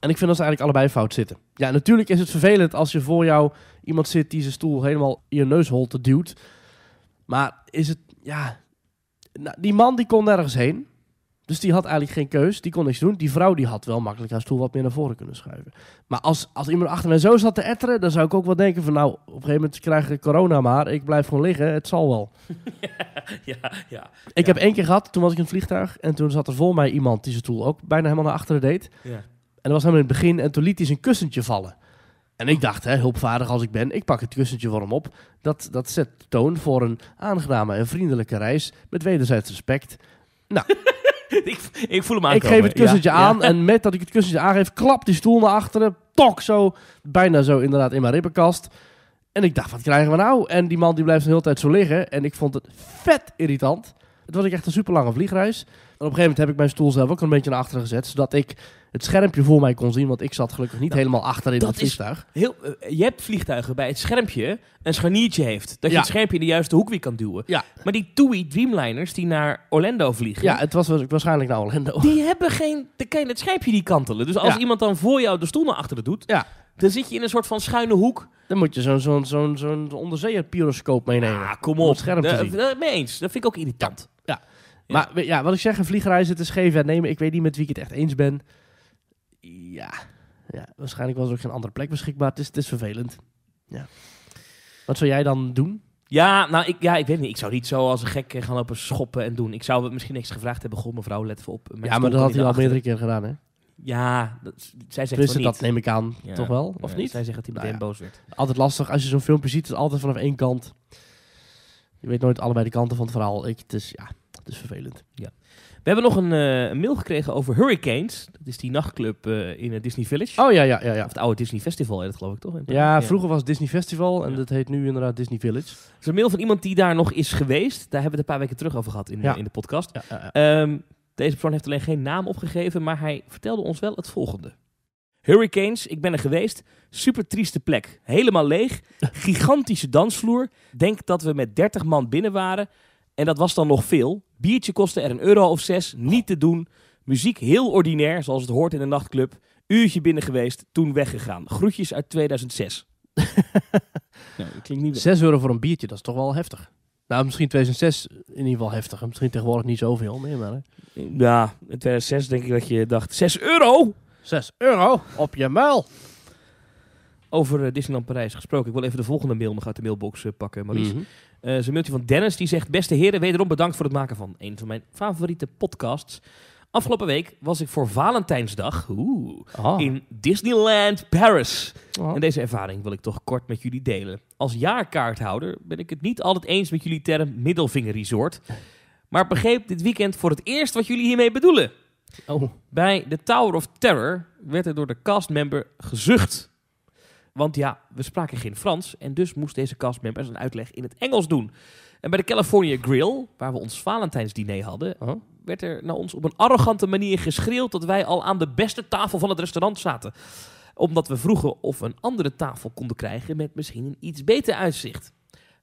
En ik vind dat ze eigenlijk allebei fout zitten. Ja, natuurlijk is het vervelend als je voor jou iemand zit die zijn stoel helemaal in je neusholte duwt. Maar is het, ja... Nou, die man die kon nergens heen. Dus die had eigenlijk geen keus, die kon niks doen. Die vrouw die had wel makkelijk haar stoel wat meer naar voren kunnen schuiven. Maar als, als iemand achter mij zo zat te etteren, dan zou ik ook wel denken van... nou, op een gegeven moment krijg ik corona maar, ik blijf gewoon liggen, het zal wel. ja, ja, Ik heb één keer gehad, toen was ik in het vliegtuig... en toen zat er voor mij iemand die zijn stoel ook bijna helemaal naar achteren deed. Ja. En dat was hem in het begin en toen liet hij zijn kussentje vallen. En ik dacht, hè, hulpvaardig als ik ben, ik pak het kussentje voor hem op. Dat, dat zet toon voor een aangename en vriendelijke reis met wederzijds respect. Nou... ik, ik, voel hem Ik geef het kussentje aan en met dat ik het kussentje aangeef, klapt die stoel naar achteren. Tok zo, bijna zo inderdaad in mijn ribbenkast. En ik dacht, wat krijgen we nou? En die man die blijft de hele tijd zo liggen. En ik vond het vet irritant. Het was echt een super lange vliegreis. En op een gegeven moment heb ik mijn stoel zelf ook een beetje naar achteren gezet, zodat ik het schermpje voor mij kon zien, want ik zat gelukkig niet nou, helemaal achter in dat het vliegtuig. Heel, eh, je hebt vliegtuigen bij het schermpje een scharniertje heeft, dat je het schermpje in de juiste hoek weer kan duwen. Ja. Maar die TUI Dreamliners die naar Orlando vliegen... Ja, het was waarschijnlijk naar Orlando. Die hebben geen... Dan kan je het schermpje niet kantelen. Dus als iemand dan voor jou de stoel naar achteren doet, ja. dan zit je in een soort van schuine hoek. Dan moet je zo'n zo'n zo'n zo'n onderzeeër meenemen. Ja, ah, kom op. scherm te mee eens. Dat vind ik ook irritant. ja. Maar ja, wat ik zeg, een vliegreis, het is geven en nemen. Ik weet niet met wie ik het echt eens ben. Ja, ja waarschijnlijk was er ook geen andere plek beschikbaar. Het is, het is vervelend. Ja. Wat zou jij dan doen? Ja, nou, ik, ja, ik weet niet. Ik zou niet zo als een gek eh, gaan lopen schoppen en doen. Ik zou misschien niks gevraagd hebben. Goh, mevrouw, let even op. ja, maar dat had hij al meerdere keer gedaan, hè? Ja, dat, zij zegt niet. dat neem ik aan, toch wel? Of niet? Zij zegt dat hij meteen nou boos werd. Altijd lastig. Als je zo'n filmpje ziet, is het altijd vanaf één kant. Je weet nooit allebei de kanten van het verhaal. Ik, is, ja, dus is vervelend. Ja. We hebben nog eh, een, mail gekregen over Hurricanes. Dat is die nachtclub eh, in het eh, Disney Village. Oh ja, ja, ja. ja. Of het oude Disney Festival, hè, dat geloof ik toch? Ja, vroeger was het Disney Festival en dat heet nu inderdaad Disney Village. Dat is een mail van iemand die daar nog is geweest. Daar hebben we het een paar weken terug over gehad in, in de podcast. Ehm, deze persoon heeft alleen geen naam opgegeven, maar hij vertelde ons wel het volgende. Hurricanes, ik ben er geweest. Super trieste plek. Helemaal leeg. Gigantische dansvloer. Denk dat we met 30 man binnen waren. En dat was dan nog veel. Biertje kostte er een euro of zes, niet te doen. Muziek heel ordinair, zoals het hoort in een nachtclub. Uurtje binnen geweest, toen weggegaan. Groetjes uit 2006. Zes nou, klinkt niet 6 euro voor een biertje, dat is toch wel heftig. Nou, misschien 2006 in ieder geval heftig. Misschien tegenwoordig niet zoveel meer, maar... Ja, in 2006 denk ik dat je dacht, 6 euro? 6 euro? Op je muil! Over eh, Disneyland Parijs gesproken. Ik wil even de volgende mail nog uit de mailbox eh, pakken, Maries. Mhm. Uh, eh, is mailtje van Dennis die zegt: Beste heren, wederom bedankt voor het maken van een van mijn favoriete podcasts. Afgelopen week was ik voor Valentijnsdag oeh, ah. in Disneyland Paris. Ah. En deze ervaring wil ik toch kort met jullie delen. Als jaarkaarthouder ben ik het niet altijd eens met jullie term middelvingerresort. Maar begreep dit weekend voor het eerst wat jullie hiermee bedoelen. Oh. Bij de Tower of Terror werd er door de castmember gezucht want ja, we spraken geen Frans en dus moest deze castmembers een uitleg in het Engels doen. En bij de California Grill, waar we ons Valentijnsdiner hadden, oh. werd er naar ons op een arrogante manier geschreeuwd dat wij al aan de beste tafel van het restaurant zaten. Omdat we vroegen of we een andere tafel konden krijgen met misschien een iets beter uitzicht.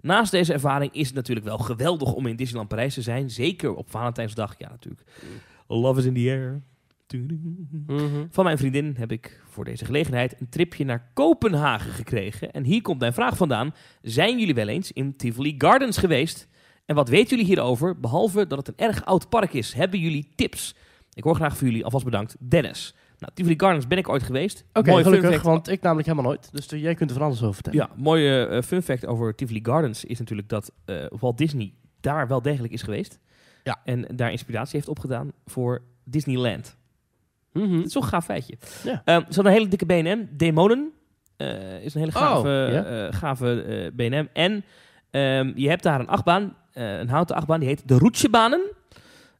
Naast deze ervaring is het natuurlijk wel geweldig om in Disneyland Parijs te zijn. Zeker op Valentijnsdag. Ja, natuurlijk. Love is in the air. Mhm. Van mijn vriendin heb ik voor deze gelegenheid een tripje naar Kopenhagen gekregen. En hier komt mijn vraag vandaan. Zijn jullie wel eens in Tivoli Gardens geweest? En wat weten jullie hierover, behalve dat het een erg oud park is? Hebben jullie tips? Ik hoor graag van jullie. Alvast bedankt, Dennis. Nou, Tivoli Gardens ben ik ooit geweest. Oké, gelukkig, want ik namelijk helemaal nooit. Dus jij kunt er van alles over vertellen. Ja, mooie eh, fun fact over Tivoli Gardens is natuurlijk dat eh, Walt Disney daar wel degelijk is geweest. Ja. En daar inspiratie heeft opgedaan voor Disneyland. Mhm. Het is toch een gaaf feitje. Ehm, ze had een hele dikke BNM. Demonen eh, is een hele gave, oh, eh, gave uh, eh, BNM. En ehm, je hebt daar een achtbaan, een houten achtbaan, die heet de Roetjebanen.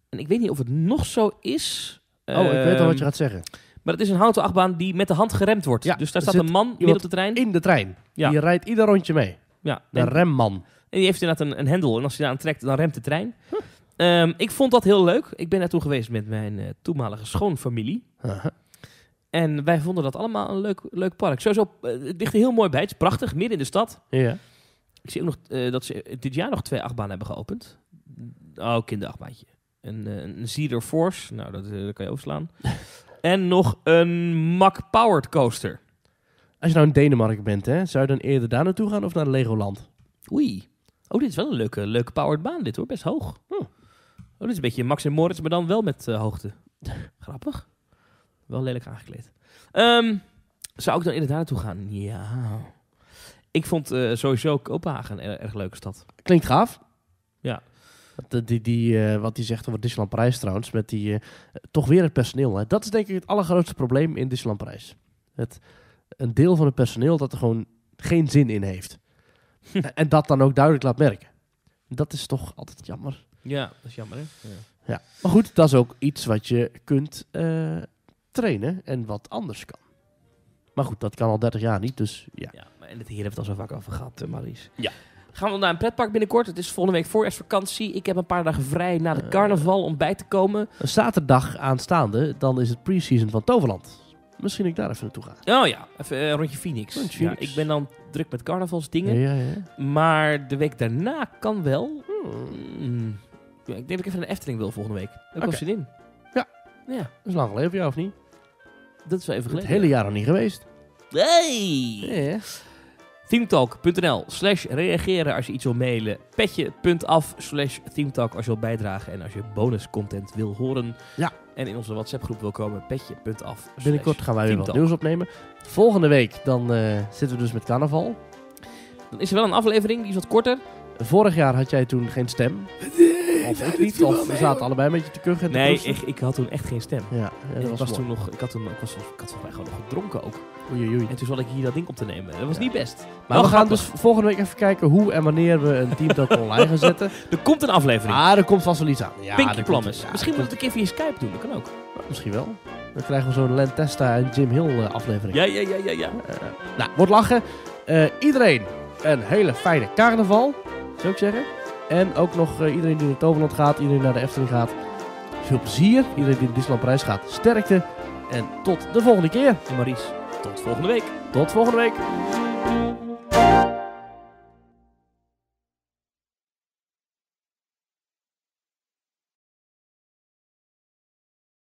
En ik weet niet of het nog zo is. Oh, ik weet al wat je ehm, gaat zeggen. Maar het is een houten achtbaan die met de hand geremd wordt. Ja, dus daar staat een man midden op de trein. In de trein. Die rijdt ieder rondje mee. Ja, de remman. En die heeft inderdaad een, een hendel. En als je daar aan trekt, dan remt de trein. Ehm, ik vond dat heel leuk. Ik ben naartoe geweest met mijn eh, toenmalige schoonfamilie. En wij vonden dat allemaal een leuk, leuk park. Sowieso, eh, het ligt er heel mooi bij. Het is prachtig, midden in de stad. Ik zie ook nog eh, dat ze dit jaar nog twee achtbanen hebben geopend. Oh, kinderachtbaantje. Een, een Cedar Force. Nou, dat, kan je overslaan. en nog een Mack Powered Coaster. Als je nou in Denemarken bent, hè, zou je dan eerder daar naartoe gaan of naar Legoland? Oei. Oh, dit is wel een leuke, leuke powered baan dit hoor. Best hoog. Hm. Oh, dat is een beetje Max en Moritz, maar dan wel met eh, hoogte. Grappig. Wel lelijk aangekleed. Ehm, zou ik dan inderdaad naartoe gaan? Ja. Ik vond uh, sowieso Kopenhagen een erg leuke stad. Klinkt gaaf. Ja. Dat, die, die, eh, wat hij zegt over Disneyland Parijs trouwens, met die, toch weer het personeel. Hè. Dat is denk ik het allergrootste probleem in Disneyland Parijs. Het, een deel van het personeel dat er gewoon geen zin in heeft. en dat dan ook duidelijk laat merken. Dat is toch altijd jammer. Ja, dat is jammer. Hè? Ja. ja. Maar goed, dat is ook iets wat je kunt eh, trainen en wat anders kan. Maar goed, dat kan al 30 jaar niet, dus ja. ja maar en het hier heeft het al zo vaak over gehad, eh, Maries. Ja. Gaan we naar een pretpark binnenkort. Het is volgende week vakantie. Ik heb een paar dagen vrij na de eh, carnaval om bij te komen. Een zaterdag aanstaande, dan is het pre-season van Toverland. Misschien ik daar even naartoe ga. Oh ja, even rondje Phoenix. Ja, ik ben dan druk met carnavalsdingen. Ja, ja, maar de week daarna kan wel. Hmm. hmm ik denk dat ik even een Efteling wil volgende week. Dan komt ze in. Ja. ja. Dat is lang geleden voor jou, of niet? Dat is wel even geleden. Het hele jaar nog niet geweest. Nee! Teamtalk.nl slash reageren als je iets wil mailen. Petje.af slash teamtalk als je wilt bijdragen. En als je bonuscontent wil horen. Ja. En in onze WhatsApp groep wil komen. Petje.af Binnenkort gaan wij weer wat nieuws opnemen. Volgende week dan eh, zitten we dus met carnaval. Dan is er wel een aflevering, die is wat korter. Vorig jaar had jij toen geen stem. Nee, Of we zaten allebei een beetje te kuchen. Nee, ik, ik had toen echt geen stem. Ja, dat was, toen nog, ik had toen ik was, ik had volgens mij gewoon nog gedronken ook. Oei, oei. En toen zat ik hier dat ding op te nemen. Dat was niet best. Maar we gaan dus volgende week even kijken hoe en wanneer we een team online gaan zetten. Er komt een aflevering. Ah, er komt vast wel iets aan. Ja, Pinky Plummers. misschien moet we het een keer via Skype doen. Dat kan ook. misschien wel. Dan krijgen we zo'n Lentesta en Jim Hill eh, aflevering. Ja, ja, ja, ja. ja. Eh, nou, wordt lachen. Eh, iedereen een hele fijne carnaval. Zou ik zeggen? En ook nog eh, iedereen die naar Toverland gaat, iedereen naar de Efteling gaat. Veel plezier. Iedereen die naar Disneyland Parijs gaat, sterkte. En tot de volgende keer. En Maries, tot volgende week. Tot volgende week.